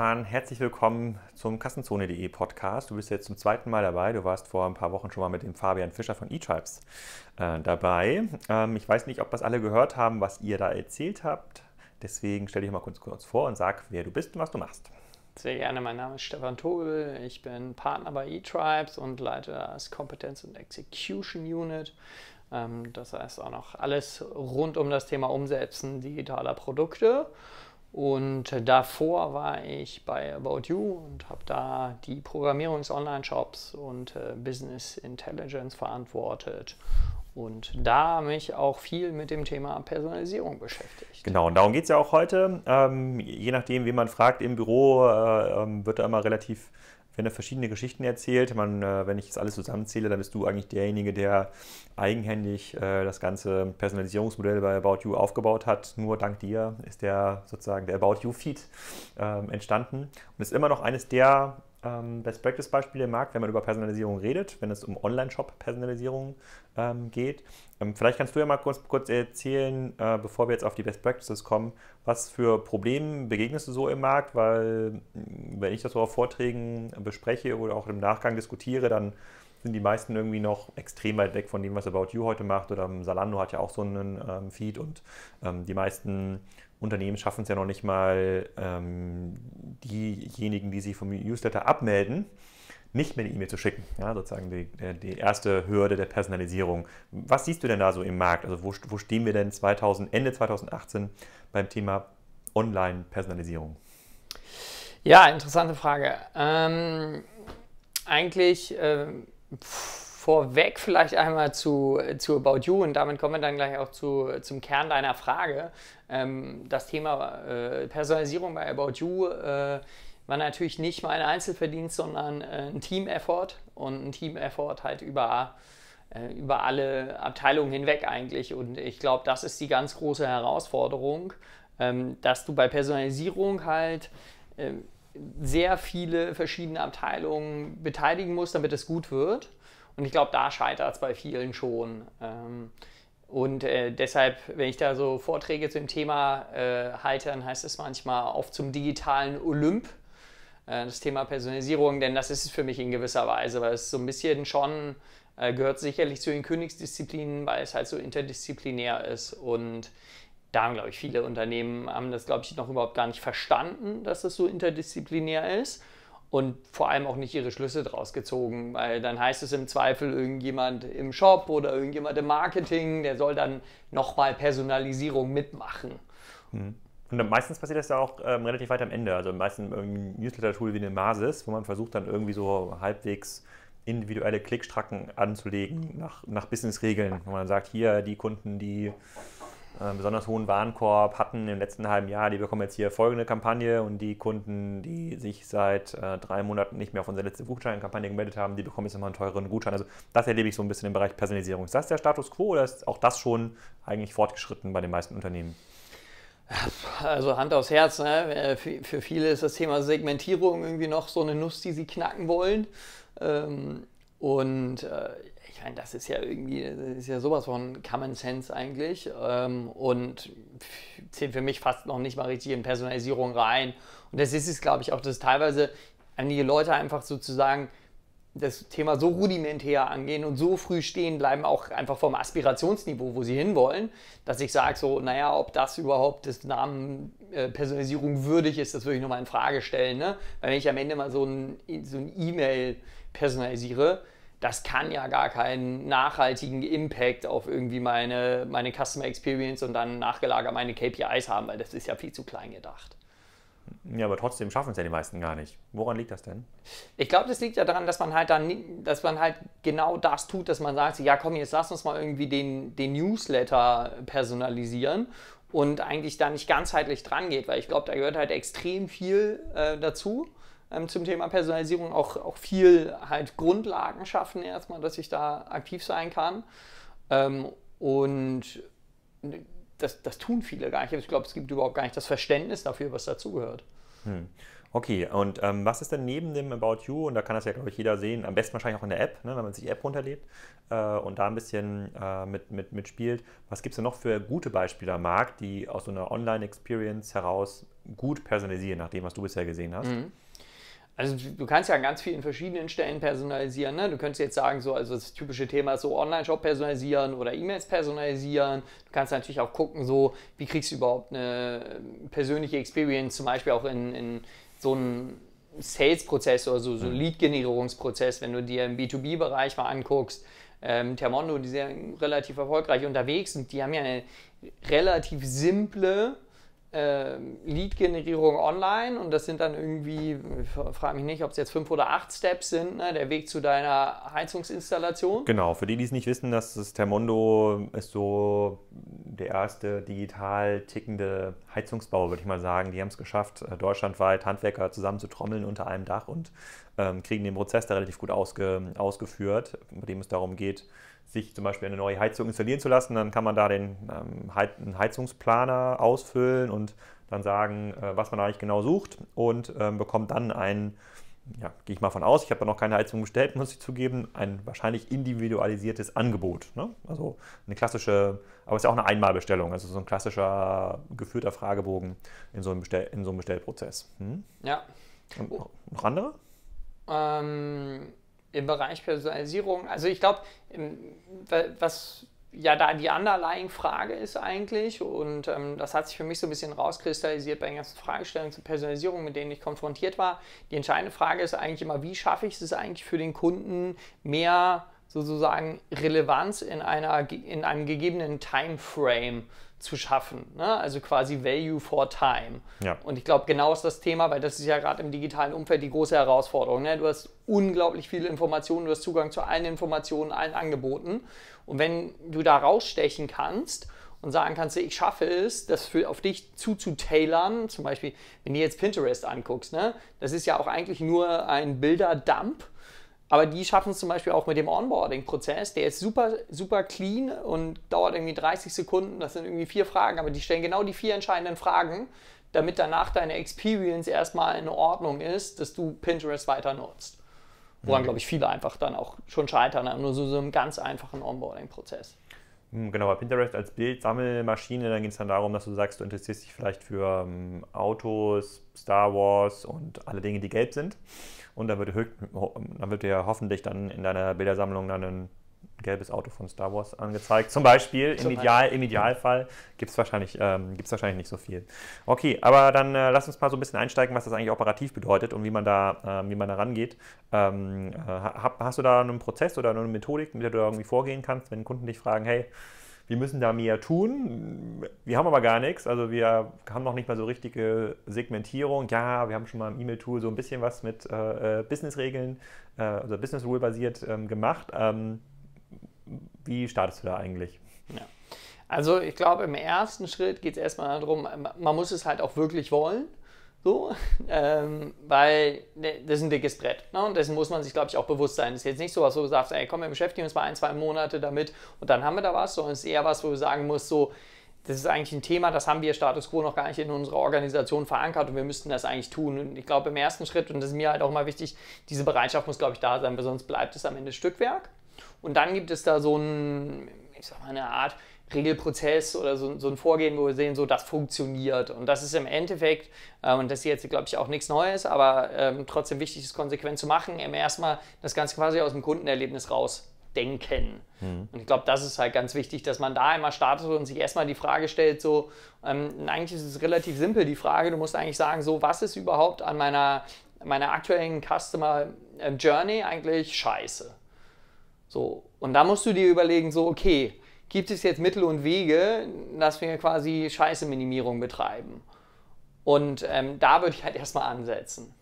Stefan, herzlich willkommen zum Kassenzone.de Podcast. Du bist jetzt zum zweiten Mal dabei. Du warst vor ein paar Wochen schon mal mit dem Fabian Fischer von eTribes äh, dabei. Ähm, ich weiß nicht, ob das alle gehört haben, was ihr da erzählt habt. Deswegen stell dich mal kurz, kurz vor und sag, wer du bist und was du machst. Sehr gerne, mein Name ist Stefan Tobel. Ich bin Partner bei eTribes und leite das Kompetenz- und Execution Unit. Ähm, das heißt auch noch alles rund um das Thema Umsetzen digitaler Produkte. Und davor war ich bei About You und habe da die Programmierungs-Online-Shops und äh, Business Intelligence verantwortet und da mich auch viel mit dem Thema Personalisierung beschäftigt. Genau, und darum geht es ja auch heute. Ähm, je nachdem, wen man fragt im Büro, äh, ähm, wird da immer relativ wenn er verschiedene Geschichten erzählt. Man, äh, wenn ich jetzt alles zusammenzähle, dann bist du eigentlich derjenige, der eigenhändig äh, das ganze Personalisierungsmodell bei About You aufgebaut hat. Nur dank dir ist der sozusagen der About You-Feed ähm, entstanden und ist immer noch eines der ähm, Best-Practice-Beispiele im Markt, wenn man über Personalisierung redet, wenn es um Online-Shop-Personalisierung ähm, geht. Ähm, vielleicht kannst du ja mal kurz, kurz erzählen, äh, bevor wir jetzt auf die Best Practices kommen, was für Probleme begegnest du so im Markt? Weil, mm, wenn ich das so auf Vorträgen bespreche oder auch im Nachgang diskutiere, dann sind die meisten irgendwie noch extrem weit weg von dem, was About You heute macht. Oder Salando ähm, hat ja auch so einen ähm, Feed und ähm, die meisten Unternehmen schaffen es ja noch nicht mal, ähm, diejenigen, die sich vom Newsletter abmelden, nicht mehr die E-Mail zu schicken. Ja, sozusagen die, äh, die erste Hürde der Personalisierung. Was siehst du denn da so im Markt? Also wo, wo stehen wir denn 2000, Ende 2018 beim Thema Online-Personalisierung? Ja, interessante Frage. Ähm, eigentlich ähm, vorweg vielleicht einmal zu, zu About You und damit kommen wir dann gleich auch zu, zum Kern deiner Frage. Ähm, das Thema äh, Personalisierung bei About You. Äh, war natürlich nicht mein Einzelverdienst, sondern äh, ein Team-Effort und ein Team-Effort halt über, äh, über alle Abteilungen hinweg eigentlich. Und ich glaube, das ist die ganz große Herausforderung, ähm, dass du bei Personalisierung halt ähm, sehr viele verschiedene Abteilungen beteiligen musst, damit es gut wird. Und ich glaube, da scheitert es bei vielen schon. Ähm, und äh, deshalb, wenn ich da so Vorträge zum dem Thema halte, dann heißt es manchmal auf zum digitalen Olymp äh, das Thema Personalisierung, denn das ist es für mich in gewisser Weise, weil es so ein bisschen schon äh, gehört sicherlich zu den Königsdisziplinen, weil es halt so interdisziplinär ist und da haben, glaube ich, viele Unternehmen haben das, glaube ich, noch überhaupt gar nicht verstanden, dass es so interdisziplinär ist und vor allem auch nicht ihre Schlüsse draus gezogen, weil dann heißt es im Zweifel irgendjemand im Shop oder irgendjemand im Marketing, der soll dann nochmal Personalisierung mitmachen. Hm. Und meistens passiert das ja auch ähm, relativ weit am Ende. Also meistens ein Newsletter-Tool wie eine Masis, wo man versucht dann irgendwie so halbwegs individuelle Klickstracken anzulegen nach, nach Business-Regeln. Wo man sagt, hier die Kunden, die äh, besonders hohen Warenkorb hatten im letzten halben Jahr, die bekommen jetzt hier folgende Kampagne und die Kunden, die sich seit äh, drei Monaten nicht mehr auf unsere letzte Gutscheinkampagne gemeldet haben, die bekommen jetzt nochmal einen teureren Gutschein. Also das erlebe ich so ein bisschen im Bereich Personalisierung. Ist das der Status quo oder ist auch das schon eigentlich fortgeschritten bei den meisten Unternehmen? Also Hand aufs Herz, ne? Äh, für viele ist das Thema Segmentierung irgendwie noch so eine Nuss, die sie knacken wollen. Ähm, und äh, ich meine, das ist ja irgendwie, das ist ja sowas von Common Sense eigentlich ähm, und zählt für mich fast noch nicht mal richtig in Personalisierung rein. Und das ist es, glaube ich, auch, dass teilweise einige Leute einfach sozusagen das Thema so rudimentär angehen und so früh stehen bleiben, auch einfach vom Aspirationsniveau, wo sie hinwollen, dass ich sage so, naja, ob das überhaupt das Namen äh, Personalisierung würdig ist, das würde ich nochmal in Frage stellen. Ne? Weil wenn ich am Ende mal so ein so ein E-Mail personalisiere, das kann ja gar keinen nachhaltigen Impact auf irgendwie meine, meine Customer Experience und dann nachgelagert meine KPIs haben, weil das ist ja viel zu klein gedacht. Ja, aber trotzdem schaffen es ja die meisten gar nicht. Woran liegt das denn? Ich glaube, das liegt ja daran, dass man halt dann, dass man halt genau das tut, dass man sagt, ja komm, jetzt lass uns mal irgendwie den, den Newsletter personalisieren und eigentlich da nicht ganzheitlich dran geht, weil ich glaube, da gehört halt extrem viel äh, dazu ähm, zum Thema Personalisierung, auch, auch viel halt Grundlagen schaffen erstmal, dass ich da aktiv sein kann. Ähm, und das, das tun viele gar nicht. Also ich glaube, es gibt überhaupt gar nicht das Verständnis dafür, was dazugehört. Hm. Okay, und ähm, was ist denn neben dem About You, und da kann das ja, glaube ich, jeder sehen, am besten wahrscheinlich auch in der App, ne, wenn man sich die App runterlädt äh, und da ein bisschen äh, mit, mit, mitspielt, was gibt es denn noch für gute Beispiele am Markt, die aus so einer Online-Experience heraus gut personalisieren, nach dem, was du bisher gesehen hast? Mhm. Also du kannst ja an ganz vielen verschiedenen Stellen personalisieren. Ne? Du könntest jetzt sagen, so, also das typische Thema ist so Online-Shop personalisieren oder E-Mails personalisieren. Du kannst natürlich auch gucken, so, wie kriegst du überhaupt eine ähm, persönliche Experience, zum Beispiel auch in, in so einem Sales-Prozess oder so, so mhm. Lead-Generierungsprozess, wenn du dir im B2B-Bereich mal anguckst. Ähm, Termondo, die sind relativ erfolgreich unterwegs und die haben ja eine relativ simple äh, Lead-Generierung online und das sind dann irgendwie, ich frage mich nicht, ob es jetzt fünf oder acht Steps sind, ne? der Weg zu deiner Heizungsinstallation. Genau, für die, die es nicht wissen, das ist Thermondo ist so der erste digital tickende Heizungsbau, würde ich mal sagen. Die haben es geschafft, äh, deutschlandweit Handwerker zusammen zu trommeln unter einem Dach und ähm, kriegen den Prozess da relativ gut ausge, ausgeführt, bei dem es darum geht, sich zum Beispiel eine neue Heizung installieren zu lassen, dann kann man da den ähm, Heizungsplaner ausfüllen und dann sagen, äh, was man eigentlich genau sucht und ähm, bekommt dann einen, ja, gehe ich mal von aus, ich habe da noch keine Heizung bestellt, muss ich zugeben, ein wahrscheinlich individualisiertes Angebot. Ne? Also eine klassische, aber es ist ja auch eine Einmalbestellung, also so ein klassischer geführter Fragebogen in so einem, Bestell, in so einem Bestellprozess. Hm? Ja. Und noch andere? Ähm im Bereich Personalisierung. Also ich glaube, was ja da die Underlying-Frage ist eigentlich, und ähm, das hat sich für mich so ein bisschen rauskristallisiert bei den ganzen Fragestellungen zur Personalisierung, mit denen ich konfrontiert war. Die entscheidende Frage ist eigentlich immer, wie schaffe ich es eigentlich für den Kunden mehr sozusagen Relevanz in, einer, in einem gegebenen Timeframe zu schaffen. Ne? Also quasi Value for Time. Ja. Und ich glaube, genau ist das Thema, weil das ist ja gerade im digitalen Umfeld die große Herausforderung. Ne? Du hast unglaublich viele Informationen, du hast Zugang zu allen Informationen, allen Angeboten. Und wenn du da rausstechen kannst und sagen kannst, ich schaffe es, das für, auf dich zuzutailern, zum Beispiel, wenn du jetzt Pinterest anguckst, ne? das ist ja auch eigentlich nur ein Bilderdump aber die schaffen es zum Beispiel auch mit dem Onboarding-Prozess. Der ist super, super clean und dauert irgendwie 30 Sekunden. Das sind irgendwie vier Fragen, aber die stellen genau die vier entscheidenden Fragen, damit danach deine Experience erstmal in Ordnung ist, dass du Pinterest weiter nutzt. Woran, mhm. glaube ich, viele einfach dann auch schon scheitern nur so, so einem ganz einfachen Onboarding-Prozess. Hm, genau, bei Pinterest als Bildsammelmaschine, dann geht es dann darum, dass du sagst, du interessierst dich vielleicht für ähm, Autos, Star Wars und alle Dinge, die gelb sind. Und da wird, dann wird dir hoffentlich dann in deiner Bildersammlung dann ein gelbes Auto von Star Wars angezeigt. Zum Beispiel, Zum im, Ideal, im Idealfall gibt es wahrscheinlich, ähm, wahrscheinlich nicht so viel. Okay, aber dann äh, lass uns mal so ein bisschen einsteigen, was das eigentlich operativ bedeutet und wie man da, äh, wie man da rangeht. Ähm, äh, hast du da einen Prozess oder eine Methodik, mit der du da irgendwie vorgehen kannst, wenn Kunden dich fragen, hey, wir müssen da mehr tun. Wir haben aber gar nichts. Also wir haben noch nicht mal so richtige Segmentierung. Ja, wir haben schon mal im E-Mail-Tool so ein bisschen was mit äh, äh Business-Regeln, äh, also Business Rule basiert ähm, gemacht. Ähm, wie startest du da eigentlich? Ja. Also ich glaube, im ersten Schritt geht es erstmal darum, man muss es halt auch wirklich wollen. So, ähm, weil ne, das ist ein dickes Brett. Ne? Und dessen muss man sich, glaube ich, auch bewusst sein. Das ist jetzt nicht so was, du sagst, ey, komm, wir beschäftigen uns mal ein, zwei Monate damit und dann haben wir da was, sondern es ist eher was, wo du sagen musst, so, das ist eigentlich ein Thema, das haben wir Status Quo noch gar nicht in unserer Organisation verankert und wir müssten das eigentlich tun. Und ich glaube, im ersten Schritt, und das ist mir halt auch mal wichtig, diese Bereitschaft muss, glaube ich, da sein, weil sonst bleibt es am Ende Stückwerk. Und dann gibt es da so ein, ich sag mal, eine Art Regelprozess oder so, so, ein Vorgehen, wo wir sehen, so das funktioniert. Und das ist im Endeffekt, äh, und das ist jetzt, glaube ich, auch nichts Neues, aber ähm, trotzdem wichtig ist, konsequent zu machen, eben erstmal das Ganze quasi aus dem Kundenerlebnis rausdenken. Mhm. Und ich glaube, das ist halt ganz wichtig, dass man da einmal startet und sich erstmal die Frage stellt, so, ähm, eigentlich ist es relativ simpel, die Frage, du musst eigentlich sagen, so, was ist überhaupt an meiner, meiner aktuellen Customer ähm, Journey eigentlich scheiße? So, und da musst du dir überlegen, so, okay, gibt es jetzt Mittel und Wege, dass wir quasi Scheiße-Minimierung betreiben. Und ähm, da würde ich halt erstmal ansetzen.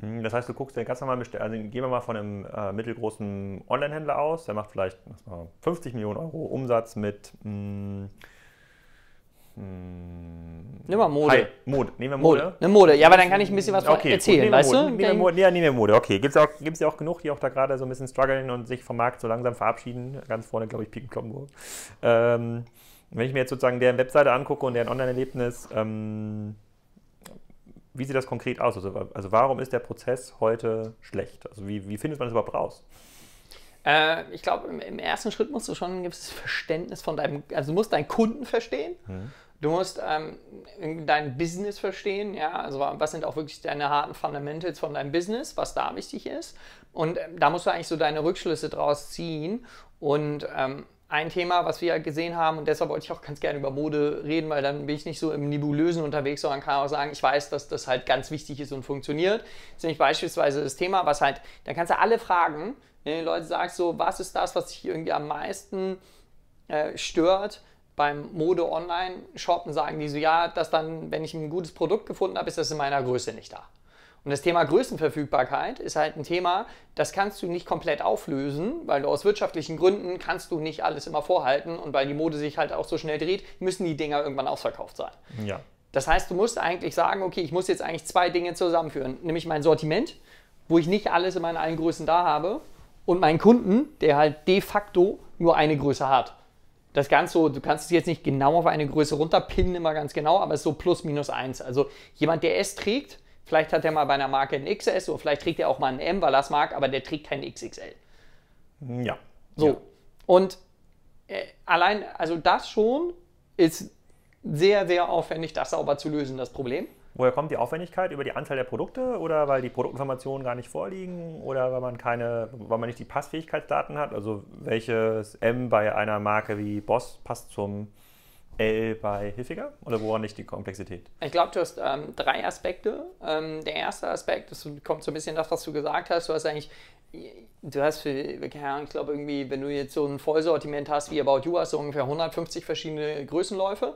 Hm, das heißt, du guckst dir ganz normal, also gehen wir mal von einem äh, mittelgroßen Online-Händler aus, der macht vielleicht mal, 50 Millionen Euro Umsatz mit mh, hm, hm. Nimm mal Mode. Hi, Mode. Nehmen wir Mode? Mode. Ne Mode. Ja, aber dann kann ich ein bisschen was okay, erzählen, gut, weißt Mode. du? Nehmen wir Mode. Ja, nehmen wir Mode. Okay, gibt es auch, gibt's ja auch genug, die auch da gerade so ein bisschen strugglen und sich vom Markt so langsam verabschieden. Ganz vorne, glaube ich, Piken ähm, wenn ich mir jetzt sozusagen deren Webseite angucke und deren Online-Erlebnis, ähm, wie sieht das konkret aus? Also, also, warum ist der Prozess heute schlecht? Also wie, wie findet man das überhaupt raus? Äh, ich glaube, im, im, ersten Schritt musst du schon ein gewisses Verständnis von deinem, also du musst deinen Kunden verstehen. Mhm. Du musst ähm, dein Business verstehen, ja, also was sind auch wirklich deine harten Fundamentals von deinem Business, was da wichtig ist. Und ähm, da musst du eigentlich so deine Rückschlüsse draus ziehen. Und ähm, ein Thema, was wir halt gesehen haben, und deshalb wollte ich auch ganz gerne über Mode reden, weil dann bin ich nicht so im Nebulösen unterwegs, sondern kann auch sagen, ich weiß, dass das halt ganz wichtig ist und funktioniert. Das ist nämlich beispielsweise das Thema, was halt, dann kannst du alle fragen, wenn du den Leuten sagst, so, was ist das, was dich irgendwie am meisten äh, stört beim Mode-Online-Shoppen, sagen die so, ja, dass dann, wenn ich ein gutes Produkt gefunden habe, ist das in meiner Größe nicht da. Und das Thema Größenverfügbarkeit ist halt ein Thema, das kannst du nicht komplett auflösen, weil du aus wirtschaftlichen Gründen kannst du nicht alles immer vorhalten und weil die Mode sich halt auch so schnell dreht, müssen die Dinger irgendwann ausverkauft sein. Ja. Das heißt, du musst eigentlich sagen, okay, ich muss jetzt eigentlich zwei Dinge zusammenführen, nämlich mein Sortiment, wo ich nicht alles in meinen allen Größen da habe und meinen Kunden, der halt de facto nur eine Größe hat. Das Ganze, du kannst es jetzt nicht genau auf eine Größe runterpinnen, immer ganz genau, aber es ist so plus minus eins. Also jemand, der S trägt, vielleicht hat er mal bei einer Marke ein XS oder vielleicht trägt er auch mal ein M, weil er es mag, aber der trägt kein XXL. Ja. So. Ja. Und äh, allein, also das schon ist sehr, sehr aufwendig, das sauber zu lösen, das Problem. Woher kommt die Aufwendigkeit? Über die Anzahl der Produkte oder weil die Produktinformationen gar nicht vorliegen oder weil man keine, weil man nicht die Passfähigkeitsdaten hat? Also welches M bei einer Marke wie Boss passt zum L bei Hilfiger oder woran nicht die Komplexität? Ich glaube, du hast ähm, drei Aspekte. Ähm, der erste Aspekt, das kommt so ein bisschen das, was du gesagt hast, du hast eigentlich, du hast für, keine Ahnung, ich glaube irgendwie, wenn du jetzt so ein Vollsortiment hast wie About You, hast du ungefähr 150 verschiedene Größenläufe.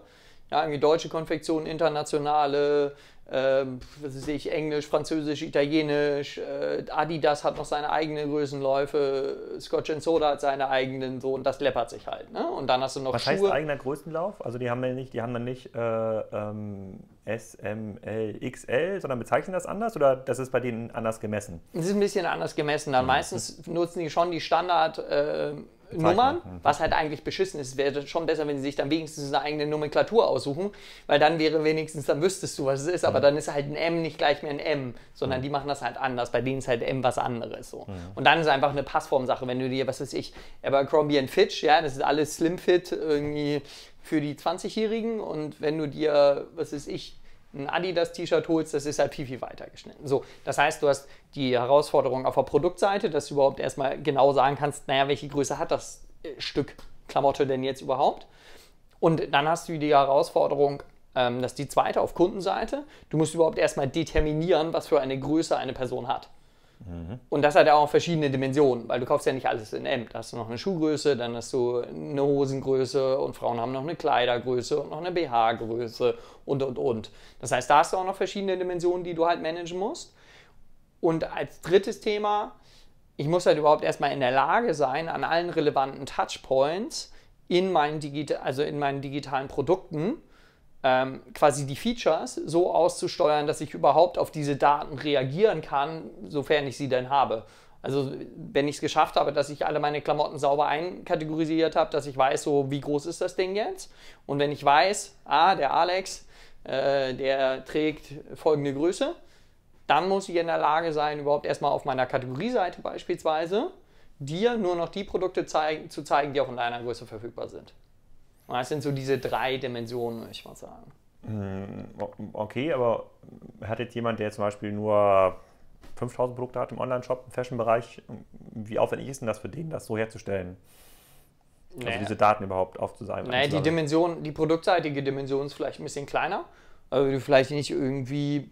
Ja, irgendwie deutsche Konfektionen, internationale, äh, was weiß ich, Englisch, Französisch, Italienisch. Äh, Adidas hat noch seine eigenen Größenläufe. Scotch and Soda hat seine eigenen so und das läppert sich halt. Ne? Und dann hast du noch was Schuhe. Was heißt eigener Größenlauf? Also die haben ja nicht, die haben dann nicht äh, ähm, S, M, L, XL, sondern bezeichnen das anders oder das ist bei denen anders gemessen? Es ist ein bisschen anders gemessen. Dann mhm. meistens nutzen die schon die Standard. Äh, Nummern, mhm. was halt eigentlich beschissen ist. Wäre schon besser, wenn sie sich dann wenigstens eine eigene Nomenklatur aussuchen, weil dann wäre wenigstens, dann wüsstest du, was es ist. Aber mhm. dann ist halt ein M nicht gleich mehr ein M, sondern mhm. die machen das halt anders. Bei denen ist halt M was anderes. So. Mhm. Und dann ist einfach eine Passformsache, wenn du dir, was weiß ich, Abercrombie Fitch, ja, das ist alles Slim Fit irgendwie für die 20-Jährigen und wenn du dir, was weiß ich, ein Adidas-T-Shirt holst, das ist halt viel, viel weiter geschnitten. So, das heißt, du hast die Herausforderung auf der Produktseite, dass du überhaupt erstmal genau sagen kannst, naja, welche Größe hat das äh, Stück Klamotte denn jetzt überhaupt? Und dann hast du die Herausforderung, ähm, dass die zweite auf Kundenseite, du musst überhaupt erstmal determinieren, was für eine Größe eine Person hat. Mhm. Und das hat ja auch verschiedene Dimensionen, weil du kaufst ja nicht alles in M. Da hast du noch eine Schuhgröße, dann hast du eine Hosengröße und Frauen haben noch eine Kleidergröße und noch eine BH-Größe und, und, und. Das heißt, da hast du auch noch verschiedene Dimensionen, die du halt managen musst. Und als drittes Thema, ich muss halt überhaupt erstmal in der Lage sein, an allen relevanten Touchpoints in meinen, Digita also in meinen digitalen Produkten ähm, quasi die Features so auszusteuern, dass ich überhaupt auf diese Daten reagieren kann, sofern ich sie denn habe. Also wenn ich es geschafft habe, dass ich alle meine Klamotten sauber einkategorisiert habe, dass ich weiß, so wie groß ist das Ding jetzt. Und wenn ich weiß, ah, der Alex, äh, der trägt folgende Größe, dann muss ich in der Lage sein, überhaupt erstmal auf meiner Kategorieseite beispielsweise dir nur noch die Produkte zeig zu zeigen, die auch in deiner Größe verfügbar sind. Und das sind so diese drei Dimensionen, würde ich mal sagen. Hm, okay, aber hattet jemand, der zum Beispiel nur 5000 Produkte hat im Online-Shop, im Fashion-Bereich, wie aufwendig ist denn das für den, das so herzustellen? Also naja. Also diese Daten überhaupt aufzusammeln? Naja, die Dimension, die produktseitige Dimension ist vielleicht ein bisschen kleiner, weil du vielleicht nicht irgendwie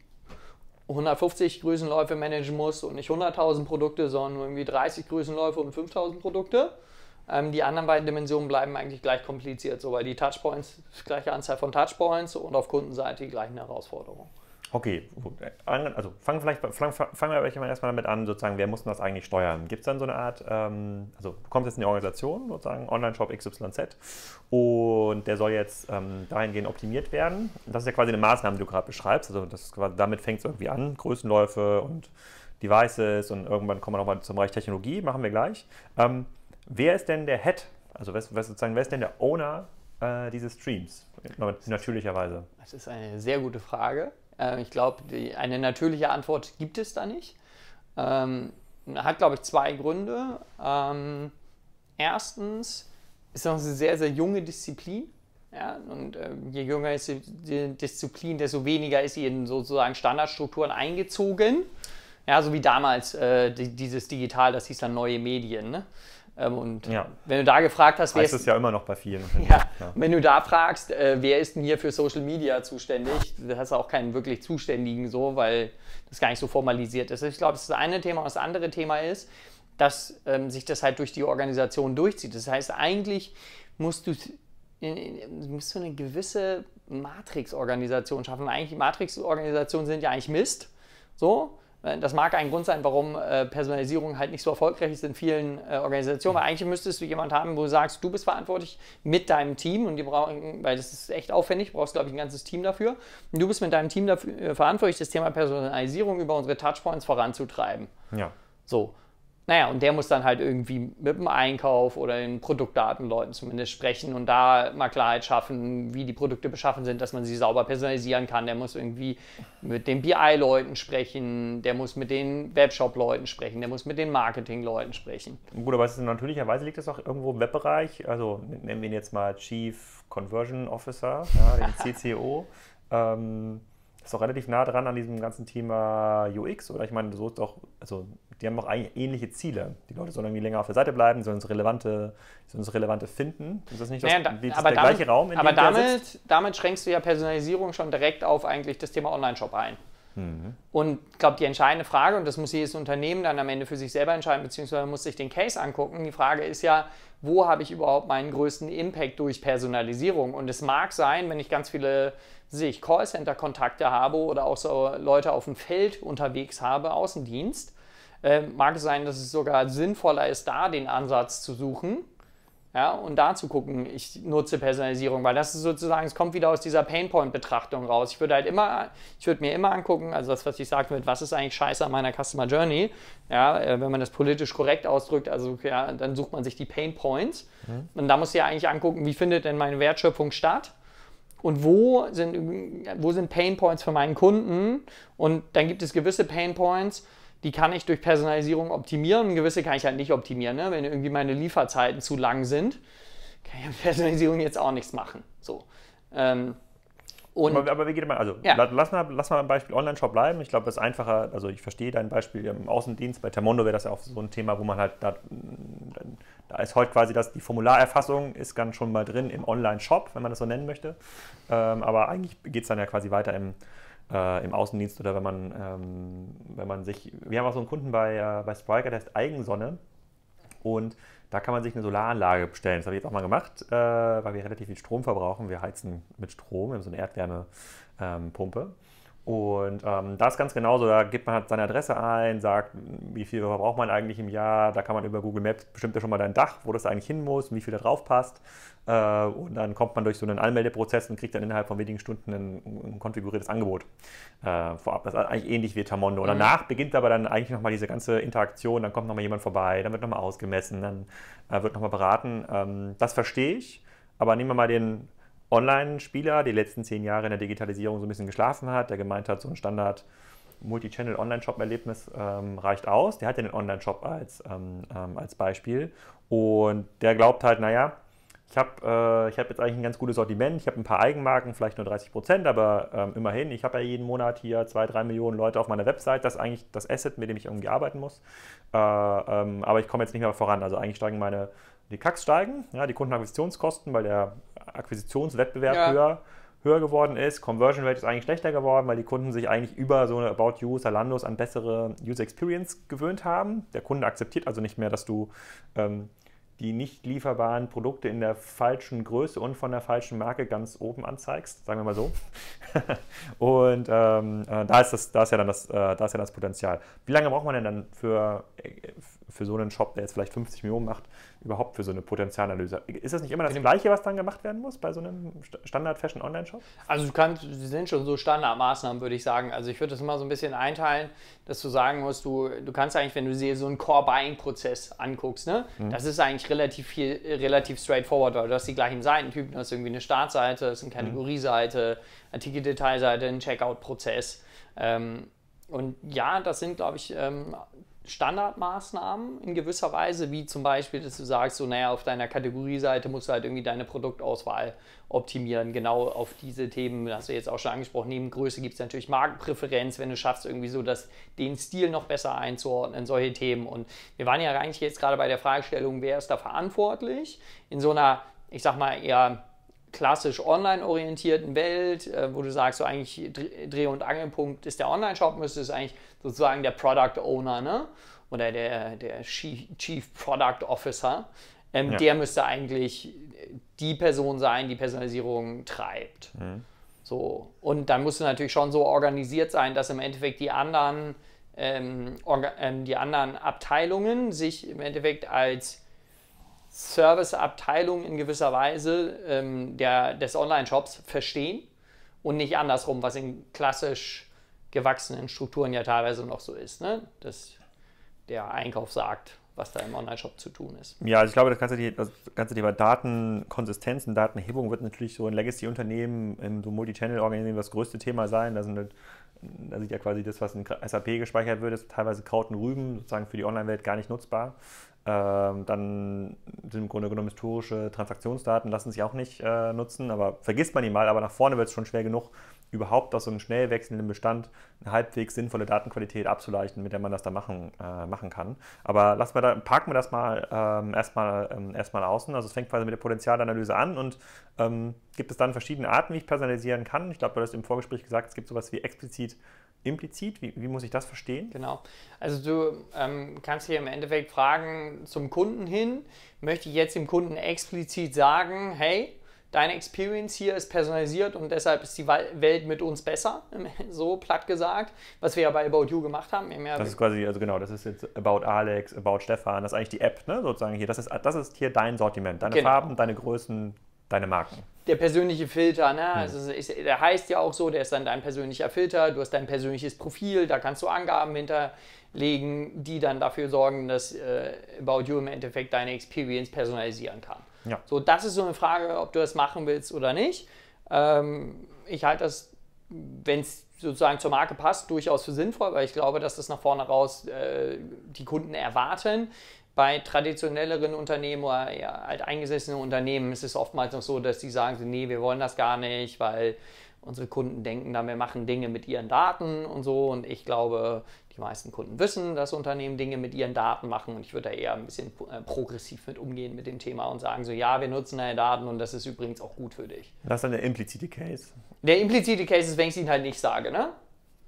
150 Größenläufe managen musst und nicht 100.000 Produkte, sondern nur irgendwie 30 Größenläufe und 5000 Produkte. Ähm, die anderen beiden Dimensionen bleiben eigentlich gleich kompliziert, so weil die Touchpoints, gleiche Anzahl von Touchpoints und auf Kundenseite die gleichen Herausforderungen. Okay, gut. Also fangen, vielleicht, fangen, fangen wir erstmal damit an, sozusagen, wer muss denn das eigentlich steuern? Gibt es dann so eine Art, ähm, also kommt jetzt in die Organisation, sozusagen Online-Shop XYZ und der soll jetzt ähm, dahingehend optimiert werden. Das ist ja quasi eine Maßnahme, die du gerade beschreibst. Also das quasi, damit fängt es irgendwie an, Größenläufe und Devices und irgendwann kommen wir nochmal zum Bereich Technologie, machen wir gleich. Ähm, Wer ist denn der Head, also wer, wer sozusagen, wer ist denn der Owner äh, dieses Streams, natürlicherweise? Das ist eine sehr gute Frage. Äh, ich glaube, eine natürliche Antwort gibt es da nicht. Ähm, hat, glaube ich, zwei Gründe. Ähm, erstens ist noch eine sehr, sehr junge Disziplin. Ja, und äh, je jünger ist die Disziplin, desto weniger ist sie in sozusagen Standardstrukturen eingezogen. Ja, so wie damals äh, die, dieses Digital, das hieß dann neue Medien. Ne? Ähm, und ja. wenn du da gefragt hast, wer heißt ist, es ja immer noch bei vielen. Ja, ja. Wenn du da fragst, äh, wer ist denn hier für Social Media zuständig, das hast du auch keinen wirklich Zuständigen so, weil das gar nicht so formalisiert ist. Ich glaube, das ist das eine Thema. Das andere Thema ist, dass ähm, sich das halt durch die Organisation durchzieht. Das heißt, eigentlich musst du, musst du eine gewisse Matrix-Organisation schaffen. Eigentlich Matrix-Organisationen sind ja eigentlich Mist. So, äh, das mag ein Grund sein, warum äh, Personalisierung halt nicht so erfolgreich ist in vielen äh, Organisationen, weil eigentlich müsstest du jemanden haben, wo du sagst, du bist verantwortlich mit deinem Team und die brauchen, weil das ist echt aufwendig, brauchst glaube ich ein ganzes Team dafür. Und du bist mit deinem Team dafür verantwortlich, das Thema Personalisierung über unsere Touchpoints voranzutreiben. Ja. So. Naja, und der muss dann halt irgendwie mit dem Einkauf oder den Produktdatenleuten zumindest sprechen und da mal Klarheit schaffen, wie die Produkte beschaffen sind, dass man sie sauber personalisieren kann. Der muss irgendwie mit den BI-Leuten sprechen, der muss mit den Webshop-Leuten sprechen, der muss mit den Marketing-Leuten sprechen. Gut, aber es ist natürlicherweise liegt das auch irgendwo im Webbereich. Also nennen wir ihn jetzt mal Chief Conversion Officer, ja, den CCO. ähm, ist auch relativ nah dran an diesem ganzen Thema UX oder ich meine, so ist doch, also die haben auch eigentlich ähnliche Ziele. Die Leute sollen irgendwie länger auf der Seite bleiben, sollen uns relevante, sollen uns relevante finden. Ist das nicht naja, das, wie, das der damit, gleiche Raum, in aber dem Aber damit, damit schränkst du ja Personalisierung schon direkt auf eigentlich das Thema Online-Shop ein. Mhm. Und ich glaube, die entscheidende Frage, und das muss jedes Unternehmen dann am Ende für sich selber entscheiden, beziehungsweise muss sich den Case angucken, die Frage ist ja, wo habe ich überhaupt meinen größten Impact durch Personalisierung? Und es mag sein, wenn ich ganz viele sehe ich Callcenter-Kontakte habe oder auch so Leute auf dem Feld unterwegs habe, Außendienst, äh, mag sein, dass es sogar sinnvoller ist, da den Ansatz zu suchen. Ja, und da zu gucken, ich nutze Personalisierung, weil das ist sozusagen, es kommt wieder aus dieser Painpoint-Betrachtung raus. Ich würde halt immer, ich würde mir immer angucken, also das, was ich sagen würde, was ist eigentlich scheiße an meiner Customer Journey, ja, äh, wenn man das politisch korrekt ausdrückt, also ja, dann sucht man sich die Painpoints. Mhm. Und da muss ich ja eigentlich angucken, wie findet denn meine Wertschöpfung statt? und wo sind, wo sind Pain für meinen Kunden? Und dann gibt es gewisse Painpoints, die kann ich durch Personalisierung optimieren. Gewisse kann ich halt nicht optimieren. Ne? Wenn irgendwie meine Lieferzeiten zu lang sind, kann ich mit Personalisierung jetzt auch nichts machen. So. Ähm, aber, aber, wir gehen mal, also ja. lass, mal, lass mal beim Beispiel Online-Shop bleiben. Ich glaube, das ist einfacher, also ich verstehe dein Beispiel im Außendienst, bei Termondo wäre das ja auch so ein Thema, wo man halt, da, da ist heute quasi das, die Formularerfassung ist dann schon mal drin im Online-Shop, wenn man das so nennen möchte. Ähm, aber eigentlich geht es dann ja quasi weiter im, äh, im Außendienst oder wenn man, ähm, wenn man sich, wir haben auch so einen Kunden bei, äh, bei Spriker, der heißt Eigensonne und da kann man sich eine Solaranlage bestellen. Das habe ich jetzt auch mal gemacht, äh, weil wir relativ viel Strom verbrauchen. Wir heizen mit Strom, wir haben so eine Erdwärmepumpe. Ähm, und ähm, das ganz genauso, da gibt man halt seine Adresse ein, sagt, wie viel verbraucht man eigentlich im Jahr. Da kann man über Google Maps bestimmt ja schon mal dein Dach, wo das eigentlich hin muss, wie viel da drauf passt. Äh, und dann kommt man durch so einen Anmeldeprozess und kriegt dann innerhalb von wenigen Stunden ein, ein konfiguriertes Angebot äh, vorab. Das ist eigentlich ähnlich wie Tamondo. Mhm. Danach beginnt aber dann eigentlich nochmal diese ganze Interaktion, dann kommt nochmal jemand vorbei, dann wird nochmal ausgemessen, dann äh, wird nochmal beraten. Ähm, das verstehe ich, aber nehmen wir mal den Online-Spieler, der die letzten zehn Jahre in der Digitalisierung so ein bisschen geschlafen hat, der gemeint hat, so ein Standard Multi-Channel-Online-Shop-Erlebnis ähm, reicht aus. Der hat ja den Online-Shop als, ähm, ähm, als Beispiel und der glaubt halt, naja, ich habe äh, hab jetzt eigentlich ein ganz gutes Sortiment. Ich habe ein paar Eigenmarken, vielleicht nur 30 Prozent, aber ähm, immerhin, ich habe ja jeden Monat hier zwei, drei Millionen Leute auf meiner Website. Das ist eigentlich das Asset, mit dem ich irgendwie arbeiten muss. Äh, ähm, aber ich komme jetzt nicht mehr voran. Also eigentlich steigen meine, die Kacks steigen, ja, die Kundenakquisitionskosten, weil der Akquisitionswettbewerb ja. höher höher geworden ist. Conversion Rate ist eigentlich schlechter geworden, weil die Kunden sich eigentlich über so eine About You, Salandos an bessere User Experience gewöhnt haben. Der Kunde akzeptiert also nicht mehr, dass du ähm, die nicht lieferbaren Produkte in der falschen Größe und von der falschen Marke ganz oben anzeigst, sagen wir mal so. und ähm, äh, da, ist das, da, ist ja dann das, äh, da ist ja das Potenzial. Wie lange braucht man denn dann für, äh, für so einen Shop, der jetzt vielleicht 50 Millionen macht, überhaupt für so eine Potenzialanalyse? Ist das nicht immer das Gleiche, was dann gemacht werden muss bei so einem Standard-Fashion-Online-Shop? Also du kannst, sie sind schon so Standardmaßnahmen, würde ich sagen. Also ich würde das immer so ein bisschen einteilen, dass du sagen musst, du, du kannst eigentlich, wenn du dir so einen Core-Buying-Prozess anguckst, ne, mhm. das ist eigentlich relativ viel, relativ straightforward, weil du hast die gleichen Seitentypen, du hast irgendwie eine Startseite, das ist eine mhm. Kategorieseite, Artikeldetailseite, einen Checkout-Prozess. Ähm, und ja, das sind, glaube ich, ähm, Standardmaßnahmen in gewisser Weise, wie zum Beispiel, dass du sagst, so, naja, auf deiner Kategorieseite musst du halt irgendwie deine Produktauswahl optimieren, genau auf diese Themen, hast du jetzt auch schon angesprochen, neben Größe gibt es natürlich Markenpräferenz, wenn du schaffst, irgendwie so das, den Stil noch besser einzuordnen, solche Themen. Und wir waren ja eigentlich jetzt gerade bei der Fragestellung, wer ist da verantwortlich? In so einer, ich sag mal, eher klassisch online orientierten Welt, äh, wo du sagst, so eigentlich Dreh- und Angelpunkt ist der Online-Shop, müsste es eigentlich sozusagen der Product Owner ne? oder der, der Chief Product Officer, ähm, ja. der müsste eigentlich die Person sein, die Personalisierung treibt. Mhm. So. Und dann musst du natürlich schon so organisiert sein, dass im Endeffekt die anderen, ähm, ähm die anderen Abteilungen sich im Endeffekt als Serviceabteilung in gewisser Weise ähm, der, des Online-Shops verstehen und nicht andersrum, was in klassisch gewachsenen Strukturen ja teilweise noch so ist, ne? dass der Einkauf sagt, was da im Online-Shop zu tun ist. Ja, also ich glaube, das ganze, das ganze Thema Datenkonsistenz und Datenhebung wird natürlich so in Legacy-Unternehmen, in so Multi-Channel-Organisationen das größte Thema sein. Da, sind, halt, da sieht ja quasi das, was in SAP gespeichert wird, ist teilweise Kraut und Rüben, sozusagen für die Online-Welt gar nicht nutzbar. Ähm, dann sind im Grunde genommen historische Transaktionsdaten, lassen sich auch nicht äh, nutzen, aber vergisst man die mal, aber nach vorne wird es schon schwer genug, überhaupt aus so einem schnell wechselnden Bestand eine halbwegs sinnvolle Datenqualität abzuleiten, mit der man das da machen, äh, machen kann. Aber lassen wir da, parken wir das mal ähm, erstmal, ähm, erstmal außen. Also es fängt quasi mit der Potenzialanalyse an und ähm, gibt es dann verschiedene Arten, wie ich personalisieren kann. Ich glaube, du hast im Vorgespräch gesagt, es gibt sowas wie explizit implizit? Wie, wie, muss ich das verstehen? Genau. Also du ähm, kannst hier im Endeffekt fragen zum Kunden hin, möchte ich jetzt dem Kunden explizit sagen, hey, deine Experience hier ist personalisiert und deshalb ist die Welt mit uns besser, so platt gesagt, was wir ja bei About You gemacht haben. das ist quasi, also genau, das ist jetzt About Alex, About Stefan, das ist eigentlich die App, ne? sozusagen hier. Das ist, das ist hier dein Sortiment, deine genau. Farben, deine Größen, deine Marken der persönliche Filter, ne? also ist, der heißt ja auch so, der ist dann dein persönlicher Filter, du hast dein persönliches Profil, da kannst du Angaben hinterlegen, die dann dafür sorgen, dass äh, About You im Endeffekt deine Experience personalisieren kann. Ja. So, das ist so eine Frage, ob du das machen willst oder nicht. Ähm, ich halte das, wenn es sozusagen zur Marke passt, durchaus für sinnvoll, weil ich glaube, dass das nach vorne raus äh, die Kunden erwarten bei traditionelleren Unternehmen oder alteingesessenen Unternehmen ist es oftmals noch so, dass die sagen, nee, wir wollen das gar nicht, weil unsere Kunden denken dann, wir machen Dinge mit ihren Daten und so. Und ich glaube, die meisten Kunden wissen, dass Unternehmen Dinge mit ihren Daten machen. Und ich würde da eher ein bisschen äh, progressiv mit umgehen mit dem Thema und sagen so, ja, wir nutzen deine Daten und das ist übrigens auch gut für dich. Das ist dann der implizite Case. Der implizite Case ist, wenn ich es ihnen halt nicht sage, ne?